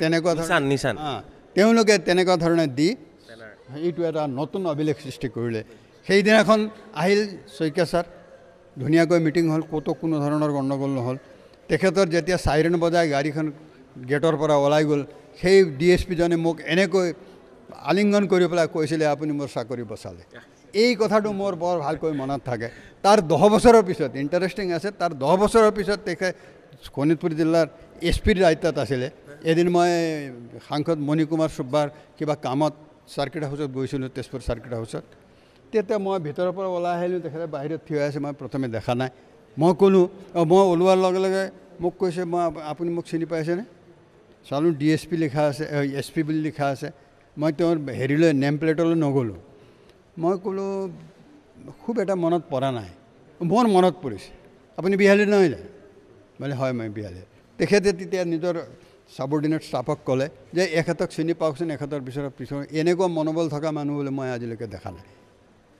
তেনেকুৱা তেওঁলোকে তেনেকুৱা ধৰণে দি এইটো এটা নতুন অভিলেখ সৃষ্টি কৰিলে সেইদিনাখন আহিল শইকীয়া ছাৰ ধুনীয়াকৈ মিটিং হ'ল ক'তো কোনো ধৰণৰ গণ্ডগোল নহ'ল তেখেতৰ যেতিয়া চাইৰেন বজাই গাড়ীখন গেটৰ পৰা ওলাই গ'ল সেই ডি এছ পিজনে মোক এনেকৈ আলিংগন কৰি পেলাই কৈছিলে আপুনি মোৰ চাকৰি বচালে এই কথাটো মোৰ বৰ ভালকৈ মনত থাকে তাৰ দহ বছৰৰ পিছত ইণ্টাৰেষ্টিং আছে তাৰ দহ বছৰৰ পিছত তেখেত শোণিতপুৰ জিলাৰ এছ পিৰ দায়িত্বত আছিলে এদিন মই সাংসদ মণি কুমাৰ চুব্বাৰ কিবা কামত চাৰ্কিট হাউচত গৈছিলোঁ তেজপুৰ চাৰ্কিট হাউচত তেতিয়া মই ভিতৰৰ পৰা ওলাই আহিলোঁ তেখেতে বাহিৰত থিয় হৈ আছে মই প্ৰথমে দেখা নাই মই ক'লোঁ মই ওলোৱাৰ লগে লগে মোক কৈছে মই আপুনি মোক চিনি পাইছেনে চালোঁ ডি এছ পি লিখা আছে এছ পি বুলি লিখা আছে মই তেওঁৰ হেৰিলৈ নেম প্লেটলৈ নগ'লোঁ মই ক'লোঁ খুব এটা মনত পৰা নাই মোৰ মনত পৰিছে আপুনি বিহালী নহ'লে বোলে হয় মই বিহালী তেখেতে তেতিয়া নিজৰ চাবৰ্ডিনেট ষ্টাফক ক'লে যে এখেতক চিনি পাওকচোন এখেতৰ পিছত পিছৰ এনেকুৱা মনোবল থকা মানুহ বুলি মই আজিলৈকে দেখা নাই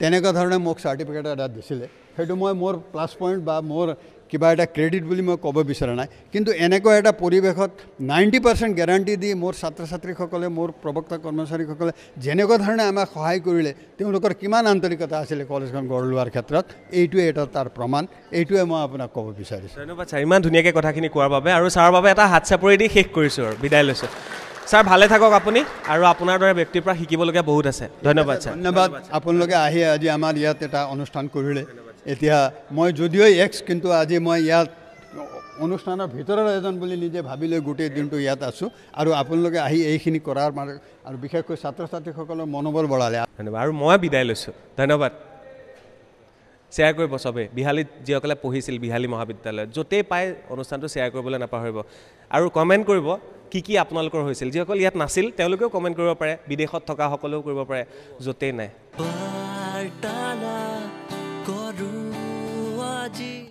তেনেকুৱা ধৰণে মোক চাৰ্টিফিকেট এটা দিছিলে সেইটো মই মোৰ প্লাছ পইণ্ট বা মোৰ কিবা এটা ক্ৰেডিট বুলি মই ক'ব বিচৰা নাই কিন্তু এনেকুৱা এটা পৰিৱেশত নাইণ্টি পাৰ্চেণ্ট গেৰাণ্টি দি মোৰ ছাত্ৰ ছাত্ৰীসকলে মোৰ প্ৰবক্তা কৰ্মচাৰীসকলে যেনেকুৱা ধৰণে আমাক সহায় কৰিলে তেওঁলোকৰ কিমান আন্তৰিকতা আছিলে কলেজখন গঢ় লোৱাৰ ক্ষেত্ৰত এইটোৱে এটা তাৰ প্ৰমাণ এইটোৱে মই আপোনাক ক'ব বিচাৰিছোঁ ধন্যবাদ ছাৰ ইমান ধুনীয়াকৈ কথাখিনি কোৱাৰ বাবে আৰু ছাৰৰ বাবে এটা হাত চাপৰি দি শেষ কৰিছোঁ আৰু বিদায় লৈছোঁ ছাৰ ভালে থাকক আপুনি আৰু আপোনাৰ দৰে ব্যক্তিৰ পৰা শিকিবলগীয়া বহুত আছে ধন্যবাদ ছাৰ ধন্যবাদ আপোনালোকে আহি আজি আমাৰ ইয়াত এটা অনুষ্ঠান কৰিলে এতিয়া মই যদিও এক্স কিন্তু আজি মই ইয়াত অনুষ্ঠানৰ ভিতৰৰ এজন বুলি নিজে ভাবি লৈ গোটেই দিনটো ইয়াত আছোঁ আৰু আপোনালোকে আহি এইখিনি কৰাৰ মানে আৰু বিশেষকৈ ছাত্ৰ ছাত্ৰীসকলৰ মনোবল বঢ়ালে ধন্যবাদ আৰু মই বিদায় লৈছোঁ ধন্যবাদ শ্বেয়াৰ কৰিব চবেই বিহালীত যিসকলে পঢ়িছিল বিহালী মহাবিদ্যালয়ত য'তেই পাই অনুষ্ঠানটো শ্বেয়াৰ কৰিবলৈ নাপাহৰিব আৰু কমেণ্ট কৰিব কি কি আপোনালোকৰ হৈছিল যিসকল ইয়াত নাছিল তেওঁলোকেও কমেণ্ট কৰিব পাৰে বিদেশত থকাসকলেও কৰিব পাৰে য'তেই নাই corde